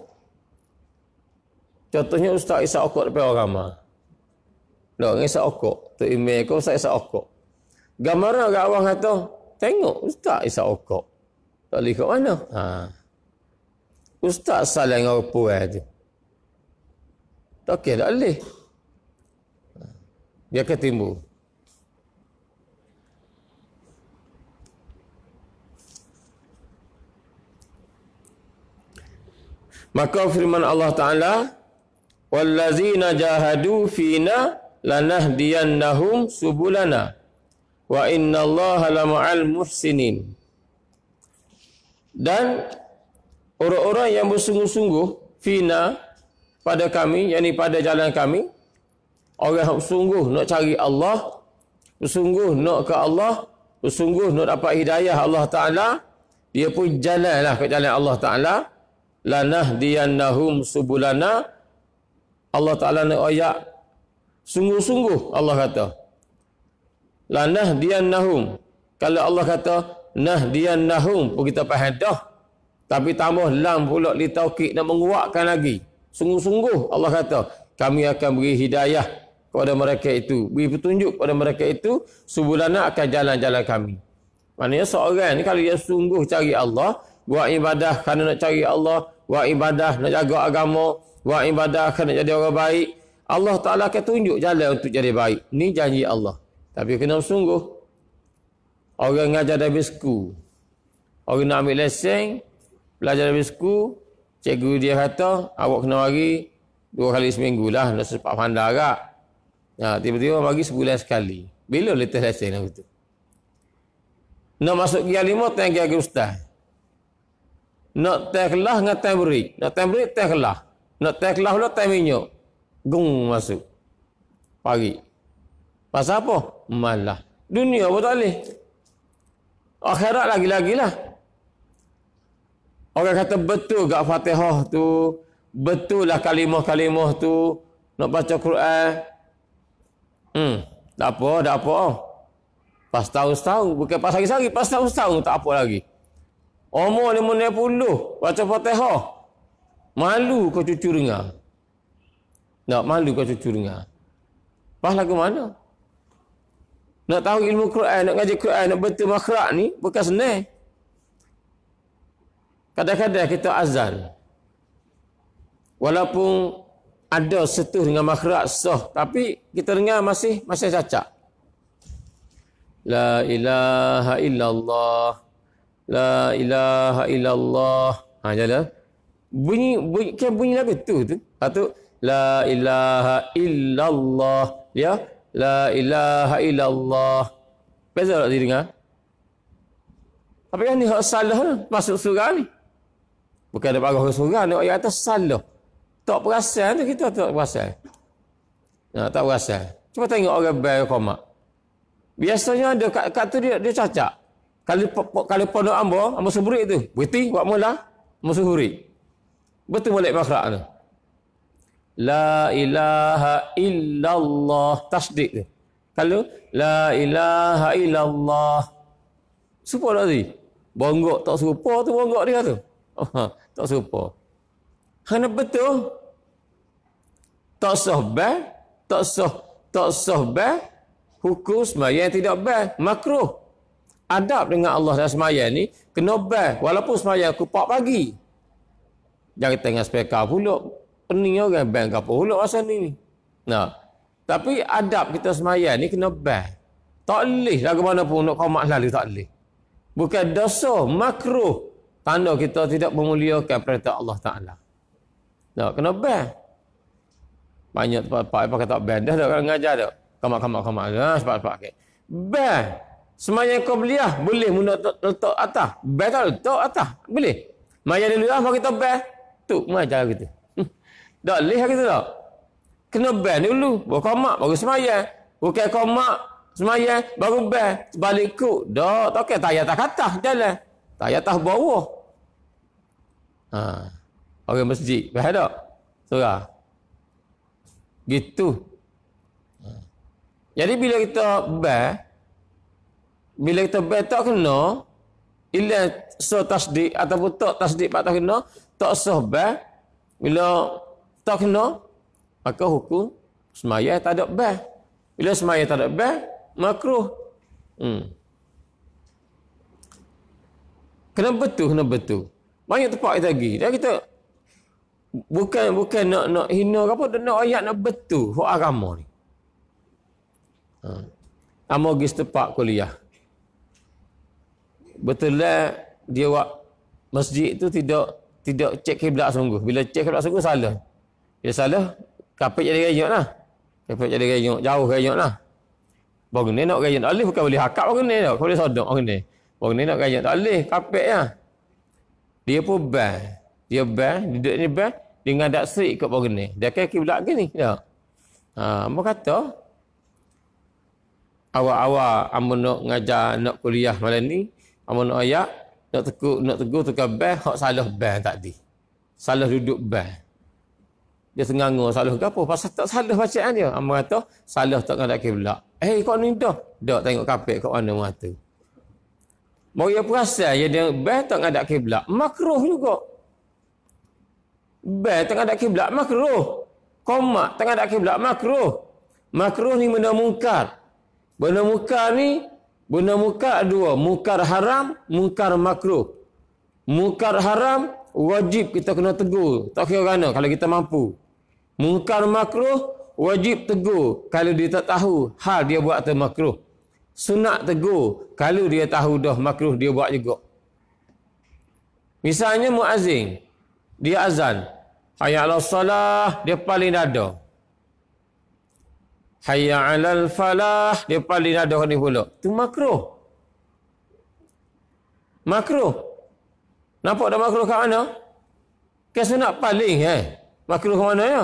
Contohnya ustaz Isa okok daripada orang ramah. Tak, isap okok. Lah, tu email kau, ustaz isap okok. Gambaran orang awang kata, Tengok ustaz isap okok, Tak boleh kat mana. Ha. Ustaz salah dengan perempuan tu. Tak okay, tak Dia akan timbul. Maka firman Allah Ta'ala وَالَّذِينَ جَاهَدُوا فِينَا لَنَهْدِيَنَّهُمْ سُبُلَنَا wa inna Allah la ma'al muhsinin dan orang-orang yang bersungguh-sungguh fina pada kami yani pada jalan kami orang yang sungguh nak cari Allah bersungguh nak ke Allah bersungguh nak dapat hidayah Allah Ta'ala dia pun jalanlah ke jalan Allah Ta'ala lanah diyannahum subulana Allah Ta'ala nak ayak sungguh-sungguh Allah kata la nahdiyannahum kalau Allah kata nahdiyannahum pun kita faham dah tapi tambah lam pula li taukid nak menguatkan lagi sungguh-sungguh Allah kata kami akan beri hidayah kepada mereka itu beri petunjuk kepada mereka itu subulana akan jalan-jalan kami maknanya seorang ni kalau dia sungguh cari Allah buat ibadah kerana nak cari Allah buat ibadah nak jaga agama buat ibadah kerana jadi orang baik Allah Ta'ala akan tunjuk jalan untuk jadi baik. Ini janji Allah. Tapi kena sungguh, Orang ngajar dari bisku. Orang nak ambil lesen, belajar dari bisku, cikgu dia kata, awak kena bagi dua kali seminggu lah, nak sempat pandai agak. Ha, tiba-tiba bagi sebulan sekali. Bila letak lesen lah itu? Nak masuk gear lima, tengah gear ke ustaz. Nak teh kelah dengan teh berik. Nak teh berik, teh kelah. Nak teh kelah pula, minyak. Gung masuk. Pagi. Pasal apa? Malah. Dunia pun tak boleh. Akhirat lagi-lagi lah. Orang kata betul gak fatihah tu. Betul lah kalimah-kalimah tu. Nak baca Quran. Hmm. Tak apa, tak apa. Oh. Pas tahu tahu, Bukan pas lagi hari Pas tahu tahu tak apa lagi. Umur lima ni puluh. Baca fatihah. Malu kau cucu dengar. Tak malu kau cucu dengar. Pas lagu mana? Nak tahu ilmu Quran, nak ngaji Quran, nak betul makhrak ni, bukan senang. Kadang-kadang kita azan. Walaupun ada setuh dengan makhrak soh tapi kita dengar masih masih cacat. La ilaha illallah. La ilaha illallah. Ha, jalan. Bunyi, bunyi, kan bunyi lah betul tu. Satu, La ilaha illallah. Ya, La ilaha illallah. Beza tak dia dengar? Apa yang ni salah lah? masuk surah ni. Bukan ada bagus surah ni. Ayat atas salah. Tak perasan tu kita tak perasan. Nah, ha, tak perasan. Cuma tengok orang bayar koma. Biasanya ada kat, kat tu dia, dia cacat. Kalau kalau pondok ambo, ambo suburik tu. Berhenti buat mula. Ambo suburik. Betul balik makhrak tu. La ilaha illallah Tasdik dia Kalau La ilaha illallah Serupa tak tadi? Bonggok tak serupa tu bonggok dia tu oh, Tak serupa Kerana betul Tak sah bah Tak sah Tak sah bah Hukum semayang tidak bah Makruh Adab dengan Allah dan semayang ni Kena bah Walaupun semayang aku 4 pagi Jangan tengah sepeka pulak pening orang bang apa hulur masa ni ni. Nah. Tapi adab kita semaya ni kena bang. Tak leh lagu mana pun nak komak lalu tak leh. Bukan dosa, makruh. Tanda kita tidak memuliakan perintah Allah Ta'ala. Nah, kena bang. Banyak tempat-tempat yang pakai tak bang. Dah ngajar tak? Komak, komak, komak. Nah, sepat-sepat. Okay. Bang. Semayan kau beliah boleh muna letak atas. Bang tak letak atas. Boleh. Mayan dulu lah, mau kita bang. Tu, mengajar gitu. Dah leh kata tak? Kena ban dulu. Baru komak, baru semayang. Bukan komak, semayang, baru ban. Balik kuk. Dah, tak kata. Tak tak kata. Jalan. Tak bawah. Ha. Orang masjid. Faham tak? Surah. Gitu. Jadi bila kita ban, bila kita ban tak kena, ilah so tasdik ataupun tak tasdik patah kena, tak sah ban, bila tak kena maka hukum semaya tak ada bah bila semaya tak ada bah makruh hmm. kena betul kena betul banyak tempat kita lagi dan kita bukan bukan nak nak hina apa nak ayat nak betul Ho agama ni ha amo gi tempat kuliah betul lah dia buat masjid tu tidak tidak cek kiblat sungguh bila cek kiblat sungguh salah dia salah, kapit jadi gayuk lah. Kapit jadi gayuk, jauh gayuk lah. Baru ni nak gayuk tak boleh, bukan boleh hakap orang ni tak. boleh sodok orang ni. Baru ni nak gayuk tak boleh, kapit lah. Ya. Dia pun bang. Dia bang, duduk ni bang. Dengan tak serik kat baru ni. Dia kaya kiblat ke ni, tak? Ya. Ha, apa kata? Awal-awal, ambo nak ngajar, nak kuliah malam ni. Ambo nak ayak, nak teguh, nak teguh, tukar bang. Hak salah bang tadi. Salah duduk bang dia senganga salah ke apa pasal tak salah bacaan dia amma kata salah tak ada kiblat eh hey, kau ni dah dah tengok kapek kat mana tu. mau dia perasa ya dia bah tak ada kiblat makruh juga bah tak ada kiblat makruh koma tak ada kiblat makruh makruh ni benda mungkar benda mungkar ni benda mungkar dua mungkar haram mungkar makruh mungkar haram wajib kita kena tegur tak kira kerana kalau kita mampu Mungkar makruh wajib tegur kalau dia tak tahu hal dia buat tu makruh. Sunat tegur kalau dia tahu dah makruh dia buat juga. Misalnya muazin dia azan. Hayya 'alas salah dia paling dada. Hayya 'alal falah dia paling dada ni pula. Tu makruh. Makruh. Nampak dah makruh kat mana? Kesunat paling eh. Makruh ke mana ya?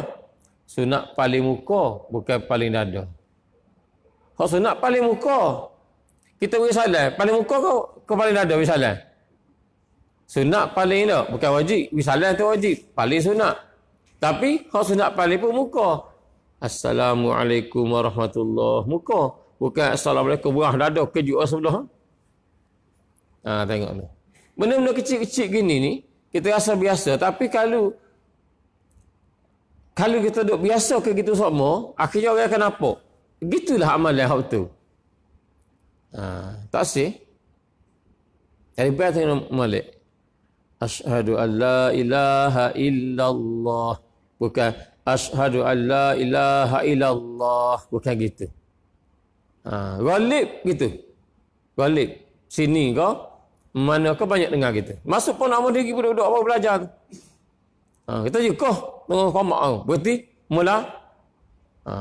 sunat paling muka bukan paling dada. Kalau sunat paling muka, kita beri salam. Paling muka kau, kau paling dada beri salam. Sunat paling elok, bukan wajib. Beri salam tu wajib. Paling sunat. Tapi, kalau sunat paling pun muka. Assalamualaikum warahmatullahi Muka. Bukan Assalamualaikum buah dada kejut lah sebelah. Ha, tengok ni. Benda-benda kecil-kecil gini ni, kita rasa biasa. Tapi kalau kalau kita duduk biasa ke gitu semua, akhirnya orang akan apa? Gitulah amalan hak tu. Ha, tak sih. Tadi yang tengok malik. Ashadu an la ilaha illallah. Bukan ashadu an la ilaha illallah. Bukan gitu. Ha, walib gitu. Walib. Sini kau. Mana kau banyak dengar gitu. Masuk pun nak mudik pun duduk-duduk apa belajar tu. Ha, kita jekoh dengan koma tu. Berarti mula ha,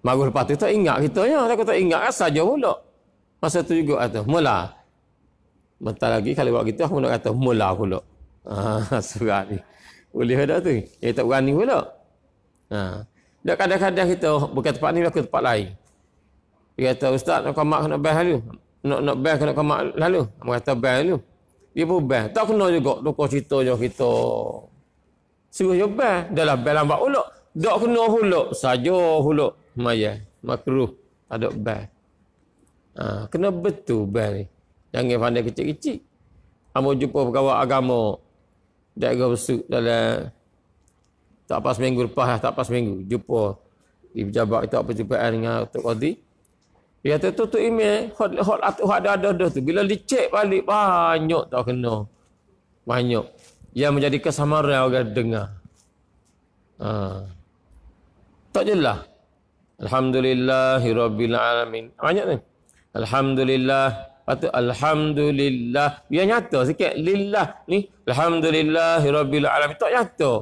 Baru lepas tu tak ingat kita ya. Aku tak ingat rasa je pula. Masa tu juga kata mula. Bentar lagi kalau buat gitu aku nak kata mula pula. Ha, surat ni. Boleh ada tu. Eh tak berani pula. Ha. Dan kadang-kadang kita bukan tempat ni aku tempat lain. Dia kata ustaz nak komak nak bas lalu. Nak nak bas kena komak lalu. Aku kata bas lalu. Dia pun bang. Tak kena juga duka cita yang kita. Suruh dia bang. Dah lah bang lambat huluk. Tak kena hulok Saja hulok, Maya. Makruh. ada bang. Ha, kena betul bang ni. Jangan pandai kecil-kecil. Amu jumpa pegawai agama. Dia agak besuk dalam. Tak pas minggu lepas lah. Tak pas minggu. Jumpa. Di pejabat kita apa jumpaan dengan Tok Qadir. Ya tu tu email eh. hot hot atu ada ada ada tu bila dicek balik banyak tak kena. Banyak. Yang menjadi kesamaran orang dengar. Ha. Tak jelah. Alhamdulillahirabbil alamin. Banyak ni. Alhamdulillah atau Alhamdulillah. Biar nyata sikit. Lillah ni. Alhamdulillah. Hirabbil alam. Tak nyata.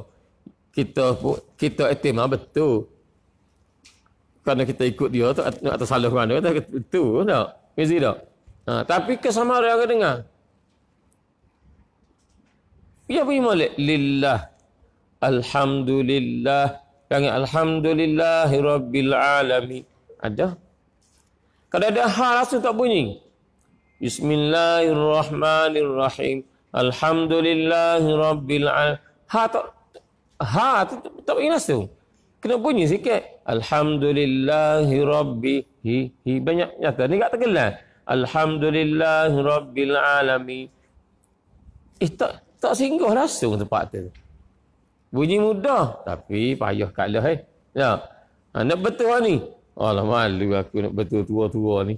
Kita kita etimah betul kerana kita ikut dia tu atau salah mana kata itu tak mesti tak ha, tapi kesamaran yang kau dengar ya bagi malik lillah alhamdulillah jangan alhamdulillahi rabbil alami ada kalau ada hal rasa tak bunyi bismillahirrahmanirrahim alhamdulillahi rabbil alami ha tak ha tak tak, tak, tak, kena bunyi sikit alhamdulillahi rabbi hi hi banyak nyata ni tak terkenal alhamdulillahi rabbil alami eh tak tak singgah langsung tempat tu bunyi mudah tapi payah kalah eh ya ha, nak betul lah ni Allah malu aku nak betul tua-tua ni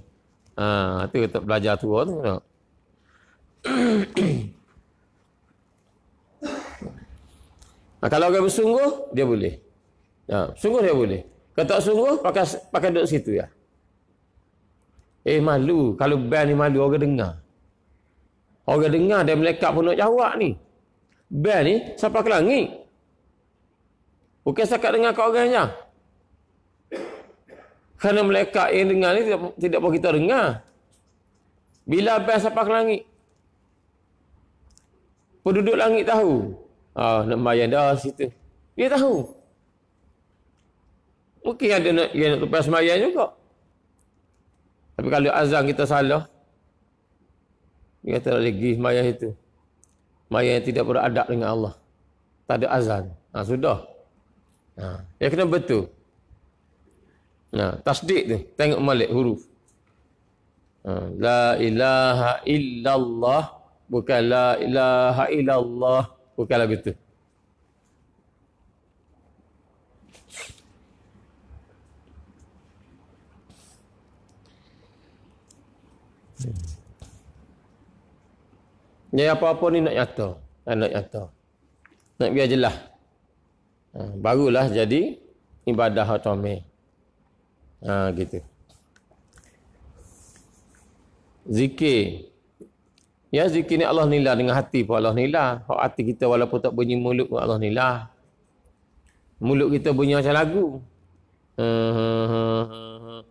ha tu tak belajar tua tu nak Nah, ha, kalau agak bersungguh, dia boleh. Ha, sungguh dia boleh. Kalau tak sungguh, pakai pakai duduk situ ya. Eh malu. Kalau band ni malu, orang dengar. Orang dengar dia melekat pun nak jawab ni. Band ni sampai ke langit. Bukan sakat dengar kat orangnya. Kerana melekat yang dengar ni tidak, tidak boleh kita dengar. Bila band siapa ke langit. Penduduk langit tahu. Ah, nak bayang dah situ. Dia tahu. Mungkin ada nak, yang nak tumpah semayang juga. Tapi kalau azan kita salah, kita kata lagi semayang itu. Semayang yang tidak beradab dengan Allah. Tak ada azan. Ha, sudah. Ha. Ya kena betul. Nah, ha, tasdik tu. Tengok malik huruf. Ha. La ilaha illallah. Bukan la ilaha illallah. Bukanlah betul. Ya apa-apa ni nak nyata. Ha, nak nyata. Nak biar jelas. Ha, barulah jadi ibadah otomi. Ha, gitu. Zikir. Ya zikir ni Allah nilah dengan hati pun Allah nilah. Hak hati kita walaupun tak bunyi mulut pun Allah nilah. Mulut kita bunyi macam lagu. Ha, ha, ha,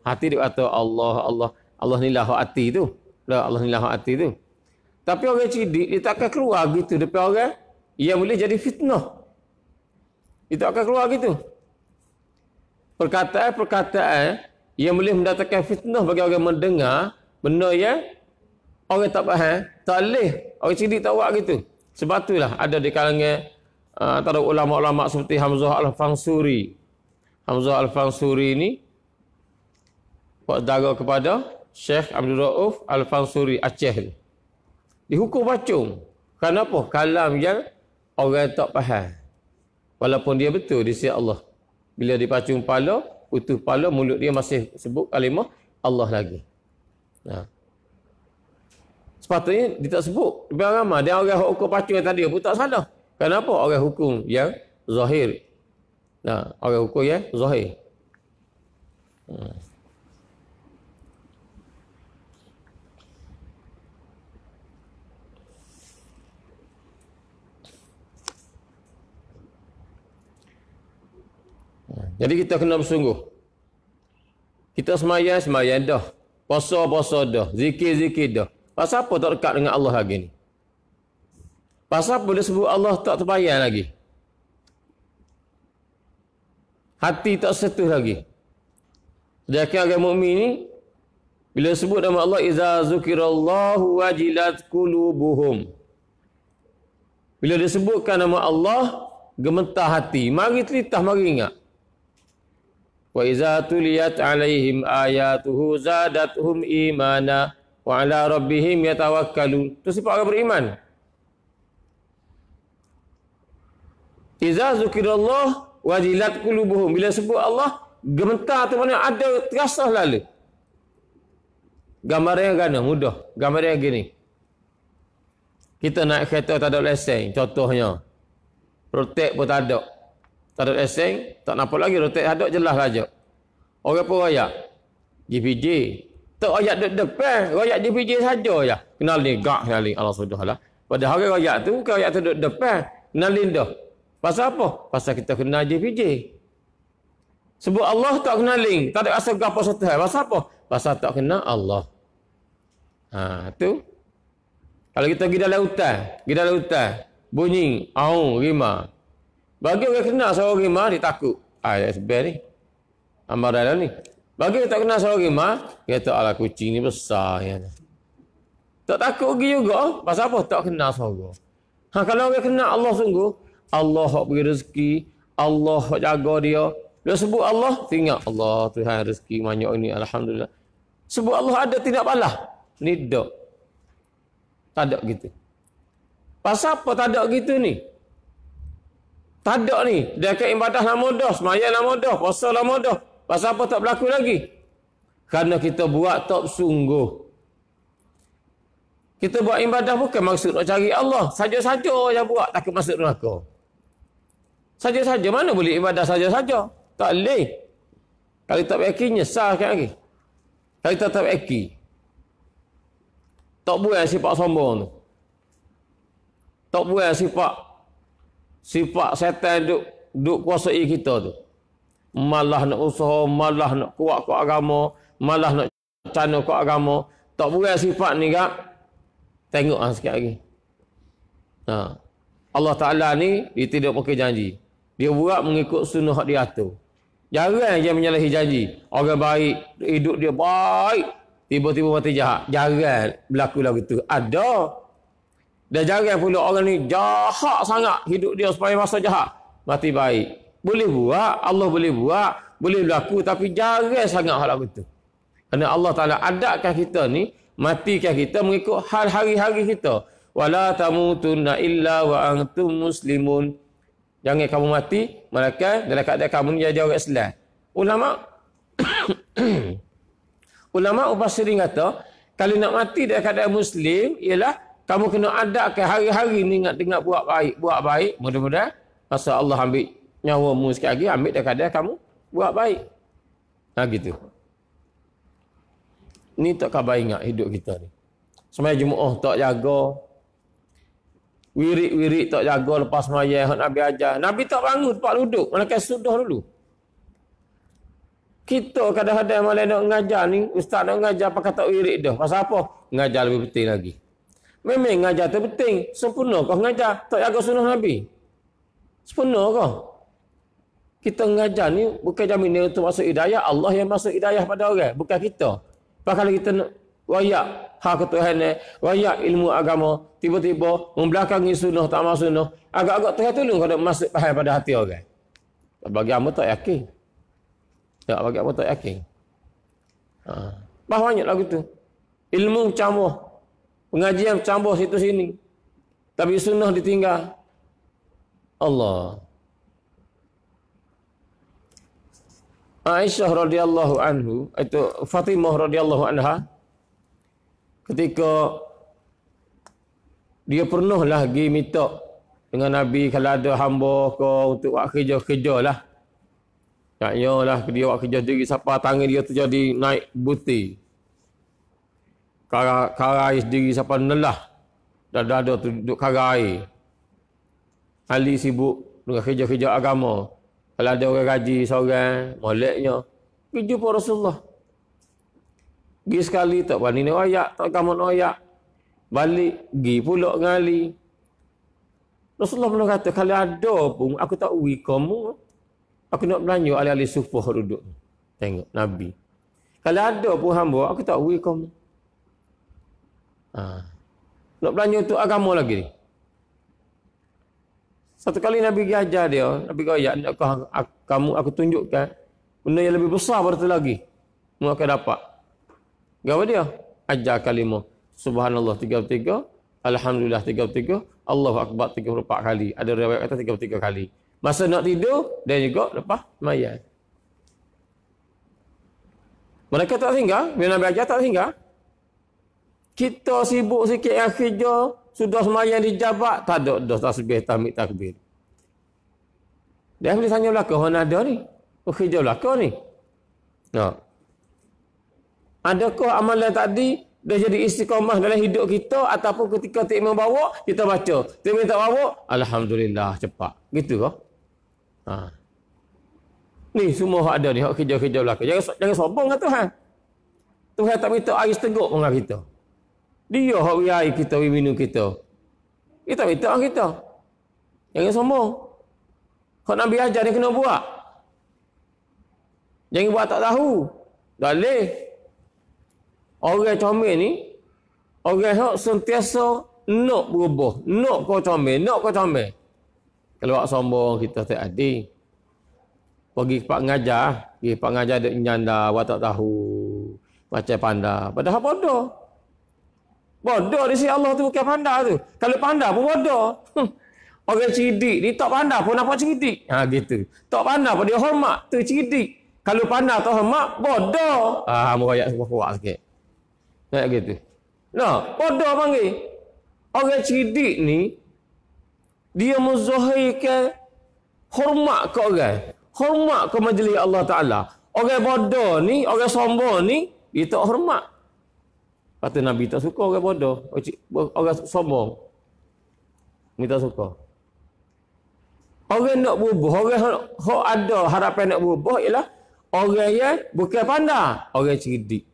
hati dia kata Allah, Allah. Allah ni lahu hati tu. Lah Allah ni lahu hati tu. Tapi orang cidik dia tak akan keluar gitu depan orang. Ia boleh jadi fitnah. Dia tak akan keluar gitu. Perkataan-perkataan yang boleh mendatangkan fitnah bagi orang mendengar benda yang orang tak faham, tak leh. Orang cidik tak buat gitu. Sebab itulah ada di kalangan ah, antara uh, ulama-ulama seperti Hamzah Al-Fansuri. Hamzah Al-Fansuri ini buat dagang kepada Syekh Abdul Rauf Al-Fansuri Aceh ni. Dihukum pacung. Kenapa? Kalam yang orang tak faham. Walaupun dia betul di sisi Allah. Bila dipacung pala, utuh pala, mulut dia masih sebut kalimah Allah lagi. Nah. Ha. Sepatutnya dia tak sebut. Biar ramah. Dia orang hukum pacung tadi pun tak salah. Kenapa? Orang hukum yang zahir. Nah, ha, orang hukum yang zahir. Hmm. Jadi kita kena bersungguh. Kita semayang, semayang dah. Puasa, puasa dah. Zikir, zikir dah. Pasal apa tak dekat dengan Allah lagi ni? Pasal apa dia sebut Allah tak terbayang lagi? Hati tak setuh lagi. Sedangkan agama mu'min ni, bila sebut nama Allah, Iza zukirallahu wajilat kulubuhum. Bila disebutkan nama Allah, gemetar hati. Mari telitah, mari ingat wa iza tuliyat alaihim ayatuhu zadatuhum imana wa ala rabbihim yatawakkalun tu sifat orang beriman iza zukirallah wajilat kulubuhum bila sebut Allah gemetar tu mana ada terasa lalu gambarnya gana mudah gambarnya gini kita nak kereta tak ada lesen contohnya protek pun tak ada tak ada eseng, tak apa lagi. Rotek hadap jelas saja. Orang pun raya. DPJ. Tak raya di depan. Raya DPJ saja ya. Kenal ni. Gak kenal ya, ni. Allah sudah lah. Pada hari raya tu, bukan raya tu di depan. Kenal ni dah. Pasal apa? Pasal kita kenal DPJ. Sebab Allah tak kenal ni. Tak ada rasa gapa satu hal. Pasal apa? Pasal tak kenal Allah. Ha, tu. Kalau kita pergi dalam hutan. Pergi dalam hutan. Bunyi. Aung. Rimah. Bagi orang kenal seorang rimah, dia takut. Ah, dia sebel ni. Ambar dalam ni. Bagi orang tak kenal seorang rimah, dia kata, ala kucing ni besar. Ya. Tak takut pergi juga. Pasal apa? Tak kenal seorang. Ha, kalau orang kenal Allah sungguh, Allah yang beri rezeki, Allah yang jaga dia. Dia sebut Allah, tinggal Allah Tuhan rezeki banyak ini, Alhamdulillah. Sebut Allah ada tindak balas. Ni tak. Tak ada gitu. Pasal apa tak ada gitu ni? Tak ada ni. Dia akan ibadah lama dah. Semayang lama dah. Puasa lama dah. Pasal apa tak berlaku lagi? Kerana kita buat tak sungguh. Kita buat ibadah bukan maksud nak cari Allah. Saja-saja yang buat tak masuk neraka. Saja-saja. Mana boleh ibadah saja-saja? Tak boleh. Kalau tak beki, nyesal kan lagi. Kalau tak beki. Tak buat sifat sombong tu. Tak buat sifat sifat setan duk duk kuasa kita tu. Malah nak usaha, malah nak kuat kuat agama, malah nak cana kuat agama. Tak boleh sifat ni kak. Tengok lah sikit lagi. Ha. Allah Ta'ala ni, dia tidak pakai janji. Dia buat mengikut sunnah dia tu. Jarang dia menyalahi janji. Orang baik, hidup dia baik. Tiba-tiba mati jahat. Jarang berlaku lagu tu. Ada. Dia jangan pula orang ni jahat sangat hidup dia supaya masa jahat. Mati baik. Boleh buat. Allah boleh buat. Boleh berlaku. Tapi jangan sangat hal itu. Kerana Allah Ta'ala adatkan kita ni. Matikan kita mengikut hal hari-hari kita. Wala tamutunna illa wa antum muslimun. Jangan kamu mati. Malaikan dalam keadaan kamu ni jadi orang Islam. Ulama. Ulama upah sering kata. Kalau nak mati dalam keadaan Muslim. Ialah kamu kena ada ke hari-hari ni ingat-ingat buat baik. Buat baik. Mudah-mudah. Masa Allah ambil nyawamu sekali lagi. Ambil dia kadar kamu. Buat baik. Ha gitu. Ni tak kau bayang hidup kita ni. Semua jemaah tak jaga. Wirik-wirik tak jaga lepas semaya. Nabi ajar. Nabi tak bangun tempat duduk. Malah sudah dulu. Kita kadang-kadang malam nak ngajar ni. Ustaz nak ngajar pakai tak wirik dah. Pasal apa? Ngajar lebih penting lagi. Memang ngajar penting Sempurna kau ngajar. Tak agak sunnah Nabi. Sempurna kau. Kita ngajar ni bukan jamin dia untuk masuk hidayah. Allah yang masuk hidayah pada orang. Bukan kita. Bahkan kita nak wayak hak ketuhan ni. Wayak ilmu agama. Tiba-tiba membelakangi sunnah tak masuk sunnah. Agak-agak terlalu tolong kau nak masuk faham pada hati orang. Bagi apa tak yakin. Tak bagi apa tak yakin. Ha. Bahawa banyak lagu tu. Ilmu camuh Pengajian campur situ sini. Tapi sunnah ditinggal. Allah. Aisyah radhiyallahu anhu itu Fatimah radhiyallahu anha ketika dia pernah lagi minta dengan Nabi kalau ada hamba ke untuk buat kerja-kerja lah. Tak yalah dia buat kerja diri siapa tangan dia terjadi naik butir karai, karai sendiri sampai nelah dan dada tu duduk karai Ali sibuk dengan kerja-kerja agama kalau ada orang gaji seorang moleknya pergi jumpa Rasulullah pergi sekali tak pandai ni oyak tak kamu oyak balik pergi pula dengan Ali Rasulullah pun kata kalau ada pun aku tak ui kamu aku nak belanja alih-alih sufah duduk tengok Nabi kalau ada pun hamba aku tak ui kamu Ha. Nak belanja untuk agama lagi. Satu kali Nabi pergi ajar dia, Nabi kata, ya, aku, kamu, aku tunjukkan benda yang lebih besar daripada lagi. Mereka akan dapat. Gawa dia? Ajar kalimah. Subhanallah 33, Alhamdulillah 33, Allahu Akbar 34 kali. Ada riwayat kata 33 kali. Masa nak tidur, dia juga lepas mayat. Mereka tak tinggal. Bila Nabi ajar tak tinggal. Kita sibuk sikit dengan kerja, sudah semayang di jabat, tak ada dah tasbih, tahmid, takbir. Dia boleh tanya belakang, orang oh, ada ni? Oh, kerja belakang ni? No. Ha. Adakah amalan tadi dah jadi istiqamah dalam hidup kita ataupun ketika tak bawa kita baca. Tak tak bawa, Alhamdulillah, cepat. Gitu kah? Ha. Ni semua hak ada ni, hak kerja-kerja belakang. Jangan, jangan sombong kan Tuhan? Tuhan tak minta air seteguk dengan kita. Dia hak yai kita, wi minum kita. Kita orang kita. Jangan sombong. kau nak ajar dia kena buat. Jangan buat tak tahu. Dalih. Orang comel ni, orang hak sentiasa nak berubah. Nak kau comel, nak kau comel. Kalau tak sombong, kita tak ada. Pergi ke Pak Ngajar. Pergi ke Pak Ngajar, dia nyanda, buat tak tahu. Macam panda. Padahal bodoh. Bodoh di sisi Allah tu bukan pandai tu. Kalau pandai pun bodoh. Hmm. Orang cerdik ni tak pandai pun nampak cerdik. Ha gitu. Tak pandai pun dia hormat tu cerdik. Kalau pandai tak hormat bodoh. ah, merayak semua kuat sikit. Nak gitu. Nah, bodoh panggil. Orang cerdik ni dia muzahirkan hormat ke orang. Hormat ke majlis Allah Ta'ala. Orang bodoh ni, orang sombong ni, dia tak hormat. Kata Nabi tak suka orang bodoh, orang sombong. Nabi tak suka. Orang nak berubah, orang yang ada harapan nak berubah ialah orang yang bukan pandai, orang cerdik.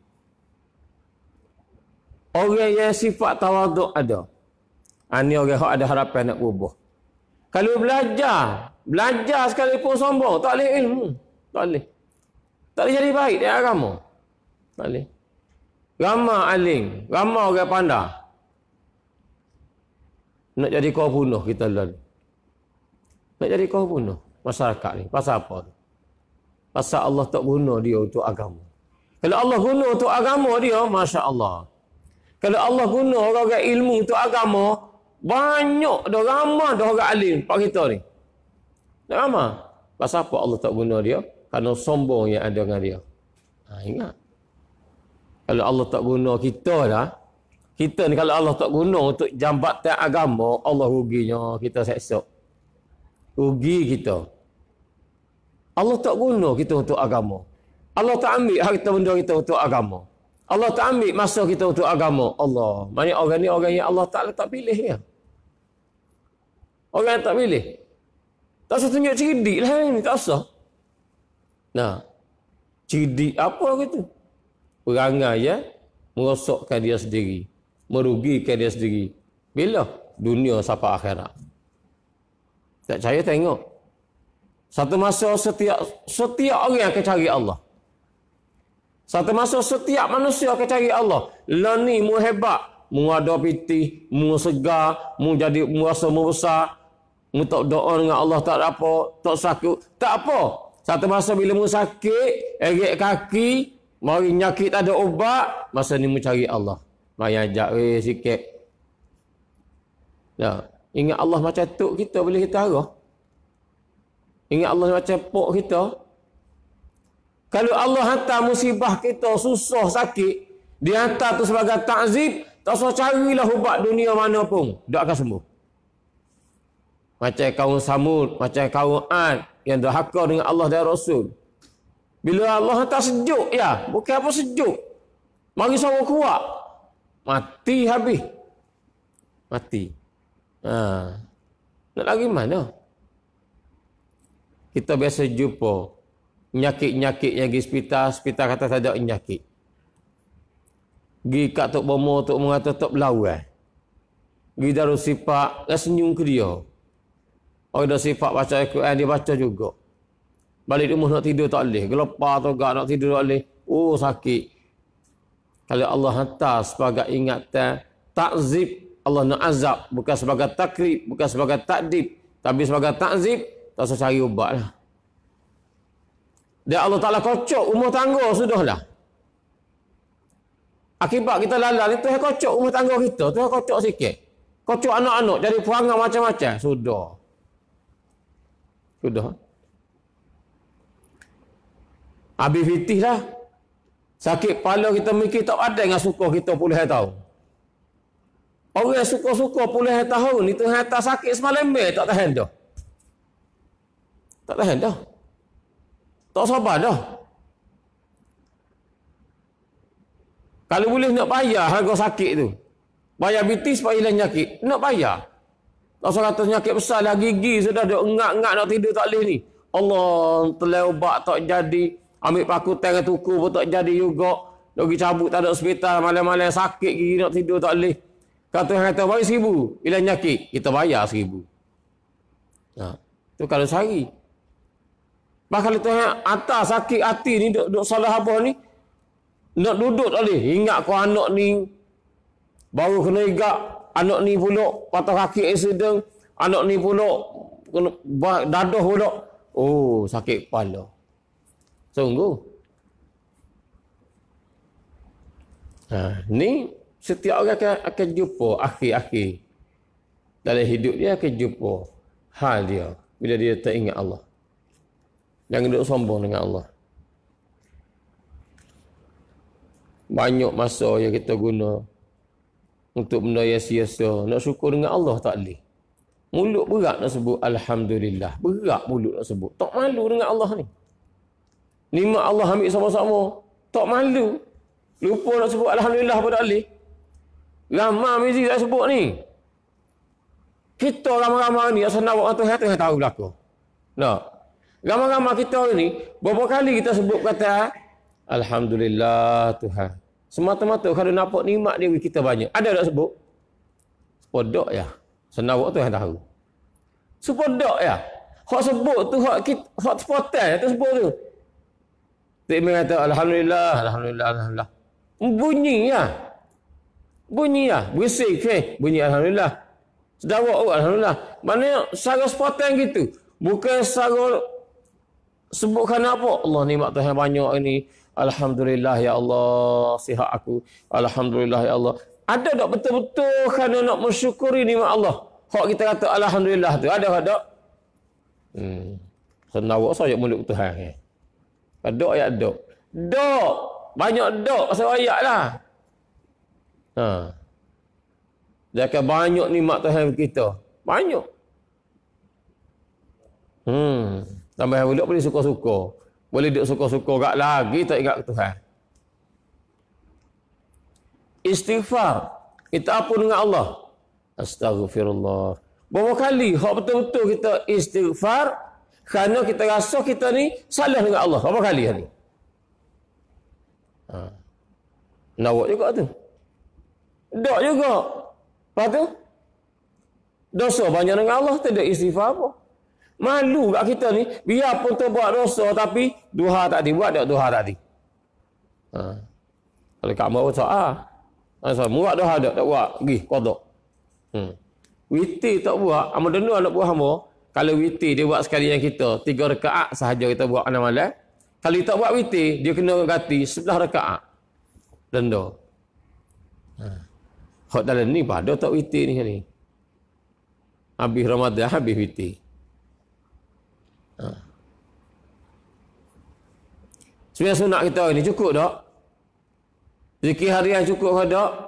Orang yang sifat tawaduk ada. Ini ha, orang yang ada harapan nak berubah. Kalau belajar, belajar sekalipun sombong, tak boleh ilmu. Tak boleh. Tak boleh jadi baik dengan agama. Tak boleh. Ramah alim. Ramah orang pandai. Nak jadi kau bunuh kita lalu. Nak jadi kau bunuh masyarakat ni. Pasal apa? Pasal Allah tak bunuh dia untuk agama. Kalau Allah bunuh untuk agama dia, Masya Allah. Kalau Allah bunuh orang-orang ilmu untuk agama, banyak dah ramah dah orang alim pak kita ni. Tak ramah. Pasal apa Allah tak bunuh dia? Kerana sombong yang ada dengan dia. Ha, ingat. Kalau Allah tak guna kita dah, kita ni kalau Allah tak guna untuk jambat tak agama, Allah ruginya kita seksa. Rugi kita. Allah tak guna kita untuk agama. Allah tak ambil harta benda kita untuk agama. Allah tak ambil masa kita untuk agama. Allah. Mana orang ni orang yang Allah Ta'ala tak pilih ya. Orang yang tak pilih. Tak usah tunjuk cerdik lah ni. Tak usah. Nah. Cerdik apa gitu perangai ya merosakkan dia sendiri merugikan dia sendiri bila dunia sampai akhirat tak saya tengok satu masa setiap setiap orang akan cari Allah satu masa setiap manusia akan cari Allah lani mu hebat mu ada piti mu segar mu jadi muasa mu besar mu tak doa dengan Allah tak apa tak sakit tak apa satu masa bila mu sakit erik kaki Mari nyakit ada ubat. Masa ni mencari Allah. Mari ajak we sikit. Ya. Ingat Allah macam tok kita boleh kita arah. Ingat Allah macam pok kita. Kalau Allah hantar musibah kita susah sakit. Dia hantar tu sebagai takzib. Tak usah carilah ubat dunia mana pun. Dia akan sembuh. Macam kaum Samud. Macam kaum Ad. Yang dah dahaka dengan Allah dan Rasul. Bila Allah tak sejuk ya, bukan apa sejuk. Mari sama kuat. Mati habis. Mati. Ha. Nak lagi mana? Kita biasa jumpa penyakit-penyakit yang pergi hospital, hospital kata tak ada penyakit. Gi kat tok bomo tok mengata tok lawan. Eh. Gi daru sifat, dia senyum ke dia. Oh dah sifat baca Al-Quran dia baca juga. Balik rumah nak tidur tak boleh. Gelepar atau gak nak tidur tak boleh. Oh sakit. Kalau Allah hantar sebagai ingatan takzib Allah nak azab bukan sebagai takrib bukan sebagai takdib tapi sebagai takzib tak usah cari ubat lah. Dan Allah taklah kocok umur tangga sudah lah. Akibat kita lalai ni Tuhan kocok umur tangga kita. Tuhan kocok sikit. Kocok anak-anak jadi perangai macam-macam. Sudah. Sudah. Habis fitih lah. Sakit kepala kita mikir tak ada yang suka kita puluh tahun. Orang suka-suka puluh tahun itu hantar sakit semalam ni tak tahan dah. Tak tahan dah. Tak sabar dah. Kalau boleh nak bayar harga sakit tu. Bayar bitis supaya hilang nyakit. Nak bayar. Tak usah kata nyakit besar lah gigi sudah dah ngak-ngak nak tidur tak boleh ni. Allah telah ubat tak jadi. Ambil paku dengan tuku pun tak jadi juga. Lagi cabut tak ada hospital. Malam-malam sakit gigi nak tidur tak boleh. Kata Tuhan kata bayar seribu. Bila nyakit, kita bayar seribu. Ha. Itu kalau sehari. Bahkan yang atas sakit hati ni, duduk, duduk salah apa ni. Nak duduk tak boleh. Ingat kau anak ni baru kena igak. Anak ni pula patah kaki accident. Anak ni pula kena dadah pula. Oh, sakit kepala. Sungguh. Ha, ni setiap orang akan, akan jumpa akhir-akhir. Dalam hidup dia akan jumpa hal dia. Bila dia tak ingat Allah. Jangan duduk sombong dengan Allah. Banyak masa yang kita guna untuk benda yang sia Nak syukur dengan Allah tak boleh. Mulut berat nak sebut Alhamdulillah. Berat mulut nak sebut. Tak malu dengan Allah ni. Lima Allah ambil sama-sama. Tak malu. Lupa nak sebut Alhamdulillah pada Ali. Ramah mizi tak sebut ni. Kita lama-lama ni, asal nak buat kata hati, saya tahu belakang. Tak. lama-lama kita ni, berapa kali kita sebut kata, Alhamdulillah Tuhan. Semata-mata kalau nampak nikmat dia kita banyak. Ada tak sebut? Sepodok ya. Senang waktu yang tahu. Sepodok ya. Hak sebut tu, hak kita, hak sepotel yang tersebut tu. Tapi kata Alhamdulillah, Alhamdulillah, Alhamdulillah. Bunyi ya. Bunyi ya. Berisik. Okay? Bunyi Alhamdulillah. Sedawa oh Alhamdulillah. Maknanya secara sepatan gitu. Bukan secara sebutkan apa. Allah ni maktuh yang banyak ini. Alhamdulillah ya Allah. Sihat aku. Alhamdulillah ya Allah. Ada tak betul-betul kerana nak mensyukuri ni mak Allah. Hak kita kata Alhamdulillah tu. Ada tak? Hmm. Sedawa saya mulut Tuhan. Eh? Dok ayat dok. Dok. Banyak dok pasal ayat lah. Ha. Dia akan banyak ni mak Tuhan kita. Banyak. Hmm. Tambah yang boleh suka-suka. Boleh duduk suka-suka. tak lagi tak ingat ke Tuhan. Istighfar. Kita apa dengan Allah? Astaghfirullah. Berapa kali? Hak betul-betul kita istighfar. Kerana kita rasa kita ni salah dengan Allah. Berapa kali ni? Ha. Nawak juga tu. Dok juga. Lepas tu? Dosa banyak dengan Allah. Tak ada istighfar apa. Malu kat kita ni. Biarpun terbuat dosa tapi duha tak dibuat dia duha tadi. Ha. Kalau kamu buat soal. Ah. Asal ah, buat dah ada tak buat. Gih kodok. Hmm. Witi tak buat. Amal dulu anak buah hamba. Kalau witi dia buat sekali yang kita, tiga rekaat sahaja kita buat pada malam. Kalau dia tak buat witi, dia kena ganti sebelah rekaat. Denda. Ha. Hot dalam ni pada tak witi ni ni. Habis Ramadan habis witi. Ha. Sebenarnya sunat kita ini cukup tak? Zikir harian cukup ke tak?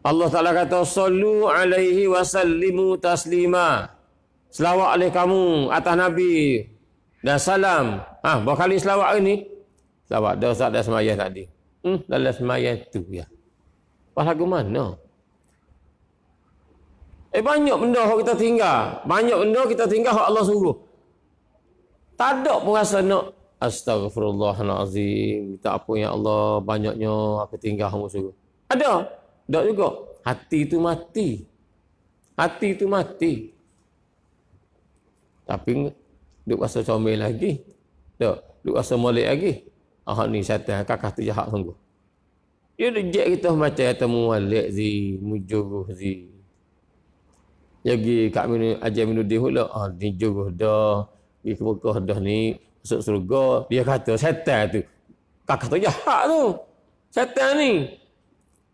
Allah Ta'ala kata, Sallu alaihi wasallimu taslima. Selawat oleh kamu atas Nabi. Dan salam. Ah, ha, berkali selawat ini. Selawat dah sahab dah semayah tadi. Hmm, dah lah semayah itu ya. Apa lagu mana? Eh, banyak benda yang kita tinggal. Banyak benda kita tinggal yang Allah suruh. Tak ada pun rasa nak Astagfirullahalazim. Minta apa ya Allah. Banyaknya aku tinggal kamu suruh. Ada. Tak juga. Hati itu mati. Hati itu mati. Tapi duk rasa comel lagi. Tak, duk rasa molek lagi. Ah ni syaitan kakak tu jahat sungguh. Dia rejek kita macam kata mualek zi, mujuruh zi. Jadi kat minu, ajar minu dia pula, ah ni juruh dah, pergi ke Mekah dah ni, masuk surga. Dia kata syaitan tu, kakak tu jahat tu. Syaitan ni,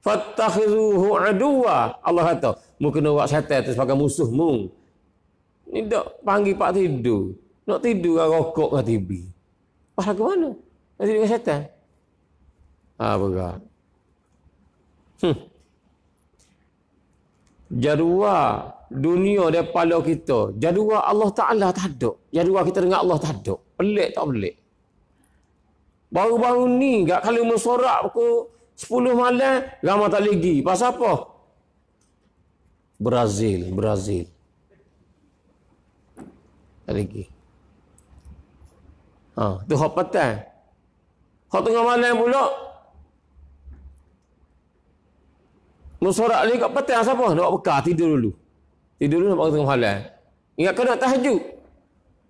fattakhizuhu aduwa Allah kata mu kena buat setan tu sebagai musuh mu ni dak panggil pak tidur nak tidur dengan rokok dengan TV pasal ke mana nak tidur dengan setan ah ha, hmm. jadua dunia dia pala kita jadua Allah Ta'ala tak ada jadua kita dengan Allah tak ada pelik tak pelik baru-baru ni gak kalau mesorak pukul 10 malam ramai tak lagi. Pasal apa? Brazil, Brazil. Tak lagi. Ha, tu hot petang. Hot tengah malam pula. Nusorak lagi kat petang siapa? Nak bekal, tidur dulu. Tidur dulu nak tengah malam. Ingat kena tahajud.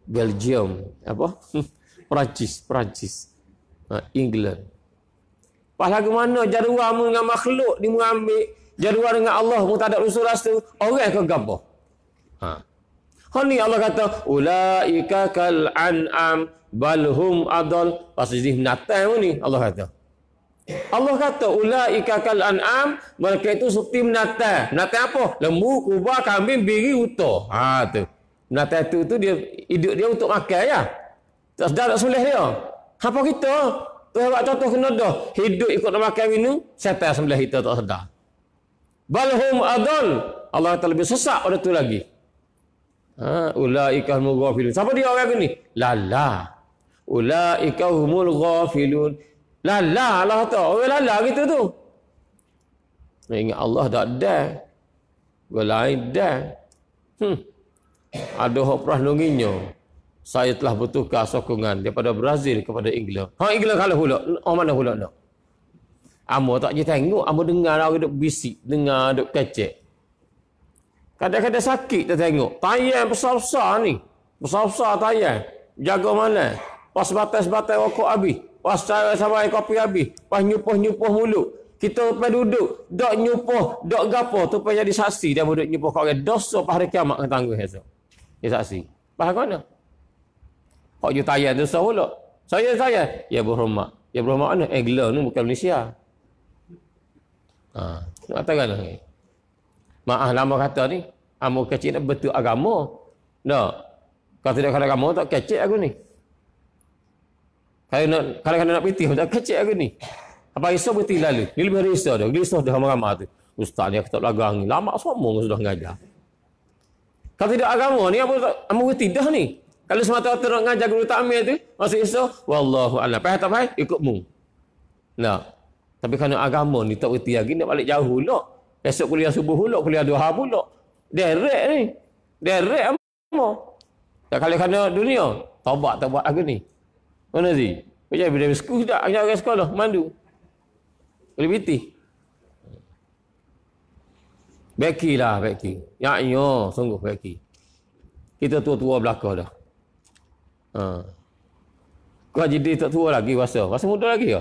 Belgium, apa? Perancis, Perancis. Ha, England. Pasal ke mana jadual mu dengan makhluk ni mu ambil jadual dengan Allah mu tak ada usul rasa orang ke gapo. Ha. Ha ni Allah kata ulaika kal an'am balhum hum adal pasal zih natang ni Allah kata. Allah kata ulaika kal an'am mereka itu seperti menatang. Menatang apa? Lembu, kuba, kambing, biri, uta. Ha tu. Menatang itu tu dia hidup dia untuk makan ya. Tak sedar tak soleh dia. Apa kita? Tuhan buat contoh kena dah. Hidup ikut nak makan minum, setan sebelah kita tak sedar. Balhum adon. Allah kata lebih sesak pada tu lagi. Ha, Ula'ikah mughafilun. Siapa dia orang ini? Lala. Ula'ikah mughafilun. Lala Allah kata. Orang lala gitu tu. Nak ingat Allah dah ada. Gua lain ada. Hmm. Ada orang perah nunginya saya telah butuhkan sokongan daripada Brazil kepada England. Ha England kalah pula. Oh mana pula nak? Amo tak je tengok, amo dengar orang duk bisik, dengar duk kecek. Kadang-kadang sakit tak tengok. Tayang besar-besar ni. Besar-besar tayang. Jaga mana? Pas batas-batas rokok habis. Pas cara sama air kopi habis. Pas nyupuh-nyupuh mulut. Kita pergi duduk. Dok nyupuh, dok gapo. Tu pun jadi saksi. Dia duduk nyupuh kau orang. Dosa pahari kiamat dengan tangguh esok. Dia saksi. Pahal mana? Hak you tayang tu sah pula. Saya saya. Ya berhormat. Ya berhormat mana? Eh gelar ni bukan Malaysia. Ha. Nak katakan lagi. Maaf lama kata ni. Amu kecil nak betul agama. Tak. Kalau tidak kalau agama tak kecil aku ni. Kalau nak kalau kalau nak piti tak kecil aku ni. Apa isu berhenti lalu? Ini lebih dari isu dia. Isu dia ramai-ramai tu. Ustaz ni aku tak belagang ni. Lama semua sudah mengajar. Kalau tidak agama ni, apa tak? Amu berhenti ni. Kalau semata-mata nak ngajar guru ta'amil tu, masih iso, wallahu a'lam. Pai tak pai, ikut mu. Nah. Tapi kalau agama ni tak reti lagi nak balik jauh pula. Esok kuliah subuh pula, kuliah duha pula. Direct ni. Direct apa? Tak kalau kerana dunia, tobat tak buat lagu ni. Mana ni? Macam bila sekolah tak, ajar orang sekolah, mandu. Boleh piti. Beki lah, beki. Ya, ya, sungguh beki. Kita tua-tua belakang dah. Ha. Kau jadi tak tua lagi rasa. Rasa muda lagi ke?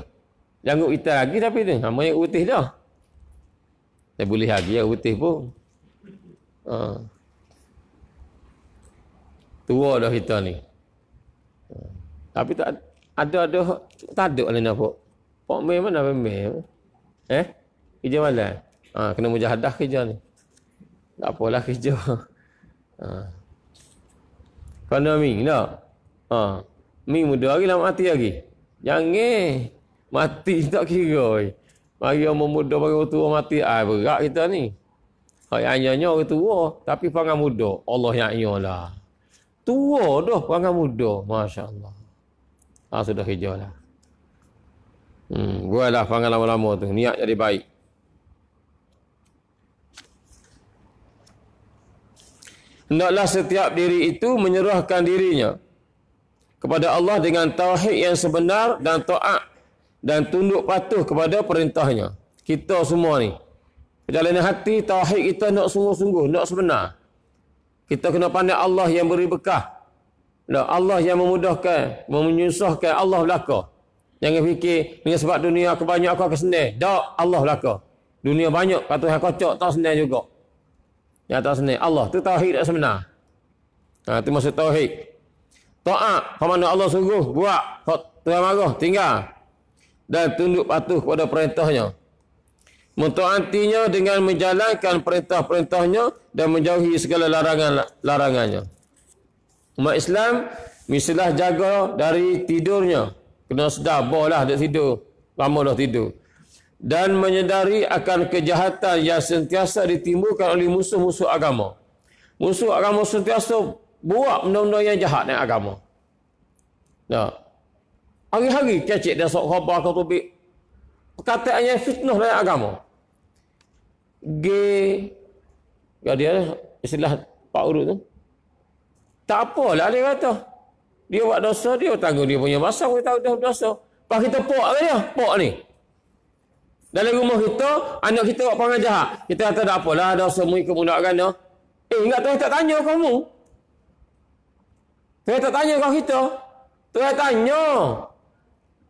Janggut kita lagi tapi ni. Nama ha, yang putih dah. Saya boleh lagi yang putih pun. Ha. Tua dah kita ni. Ha. Tapi tak ada ada tak ada lah nampak. Pak Mei mana Pak Mei? Eh? Kerja malam? Ha, kena mujahadah kerja ni. Tak apalah kerja. Ha. Kau ming tak? No? Ha. Mi muda lagi lah mati lagi. Jangan. Mati tak kira. Mari orang muda, bagi orang tua mati. Ah, berat kita ni. Hai ayahnya orang tua. Tapi pangan muda. Allah yang ayah lah. Tua dah pangan muda. Masya Allah. Ha, ah, sudah hijau lah. Hmm, buatlah pangan lama-lama tu. Niat jadi baik. Hendaklah setiap diri itu menyerahkan dirinya kepada Allah dengan tauhid yang sebenar dan taat dan tunduk patuh kepada perintahnya. Kita semua ni. Perjalanan hati tauhid kita nak sungguh-sungguh, nak sebenar. Kita kena pandai Allah yang beri bekah. Nah, Allah yang memudahkan, menyusahkan Allah belaka. Jangan fikir dengan sebab dunia aku banyak aku akan senang. Tak, Allah belaka. Dunia banyak kata hak kocok tak senang juga. Yang tak senang Allah tu tauhid yang sebenar. Ha, itu maksud tauhid. Taat kepada Allah sungguh buat hak tuan marah tinggal dan tunduk patuh kepada perintahnya. Mentaatinya dengan menjalankan perintah-perintahnya dan menjauhi segala larangan-larangannya. Umat Islam mestilah jaga dari tidurnya. Kena sedar bolah dia tidur. Lama dah tidur. Dan menyedari akan kejahatan yang sentiasa ditimbulkan oleh musuh-musuh agama. Musuh agama sentiasa buat benda-benda yang jahat dengan agama. Ya. Hari-hari kecik dia sok khabar kau tubik. Perkataannya fitnah dengan agama. G ya dia istilah Pak Urut tu. Tak apalah dia kata. Dia buat dosa, dia tanggung dia punya masa, kita tahu dia dosa. Pak kita pok dia, pok ni. Dalam rumah kita, anak kita buat pangan jahat. Kita kata tak apalah, dosa mu ikut mudah kan dia. Eh, ingat tu tak tanya kamu. Tuhan tak tanya kau kita. Tuhan tanya.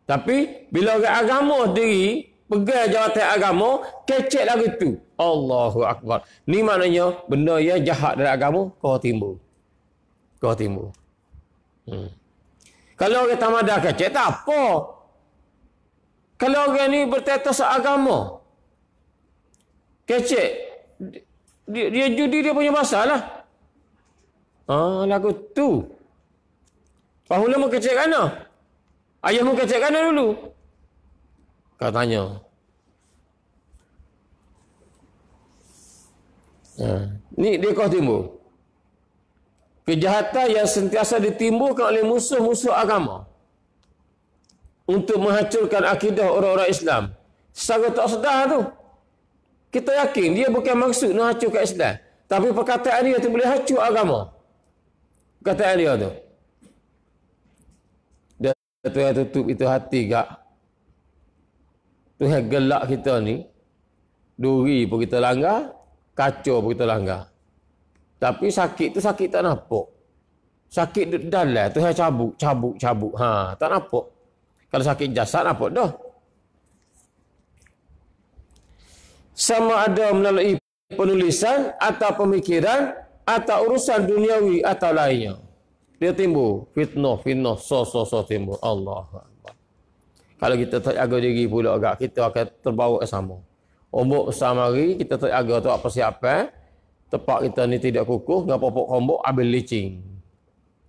Tapi bila orang agama sendiri pegang jawatan agama, kecek lagi tu. Allahu Akbar. Ni maknanya benda yang jahat dari agama kau timbul. Kau timbul. Hmm. Kalau orang tamada kecek tak apa. Kalau orang ni bertetos agama. Kecek. Dia, dia judi dia punya masalah. Ah, lagu tu. Pahulah mu kecil ayah Ayahmu kecil kana dulu? Katanya. Ha. Ni dia kau timbul. Kejahatan yang sentiasa ditimbulkan oleh musuh-musuh agama. Untuk menghancurkan akidah orang-orang Islam. Secara tak sedar tu. Kita yakin dia bukan maksud nak hancurkan Islam. Tapi perkataan dia tu boleh hancur agama. Perkataan dia tu. Tuhan tutup itu hati gak. Tuhan gelak kita ni. Duri pun kita langgar. Kacau pun kita langgar. Tapi sakit tu sakit tak nampak. Sakit tu dalam. Tuhan cabuk, cabuk, cabuk, Ha, tak nampak. Kalau sakit jasad nampak dah. Sama ada melalui penulisan atau pemikiran atau urusan duniawi atau lainnya dia timbul fitnah fitnah so so so timbul Allah kalau kita tak jaga diri pula agak kita akan terbawa sama ombok besar mari kita tak jaga apa siapa tempat kita ni tidak kukuh dengan popok ombok habis licin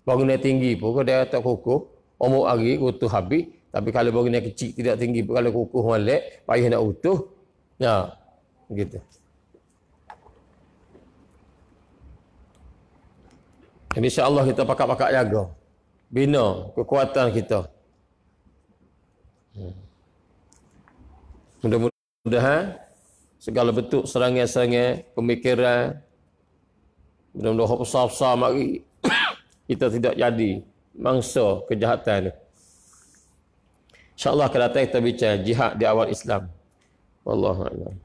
bangunan tinggi pun kalau dia tak kukuh ombok hari utuh habis tapi kalau bangunan kecil tidak tinggi kalau kukuh malek payah nak utuh ya gitu InsyaAllah kita pakat-pakat jaga. Bina kekuatan kita. Hmm. Mudah-mudahan segala bentuk serangan-serangan, pemikiran, mudah-mudahan besar-besar mari kita tidak jadi mangsa kejahatan ini. InsyaAllah akan tak kita bincang jihad di awal Islam. Wallahualam.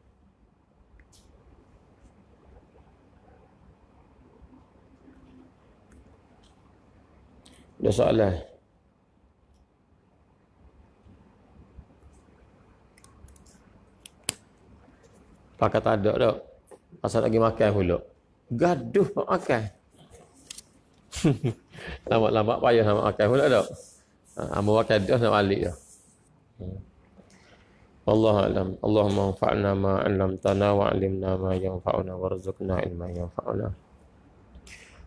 Ada soalan. Pakai tak ada dok. Pasal lagi makan pula. Gaduh nak makan. Lambat-lambat payah nak makan pula dok. Ha, ambo makan dah nak balik dah. Hmm. Allah alam. Allahumma anfa'na ma'alam 'allamtana wa 'allimna ma yanfa'una warzuqna ilma yanfa'una.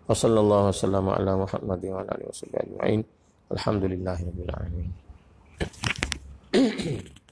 وصلى الله وسلم على محمد وعلى اله وصحبه اجمعين الحمد لله رب العالمين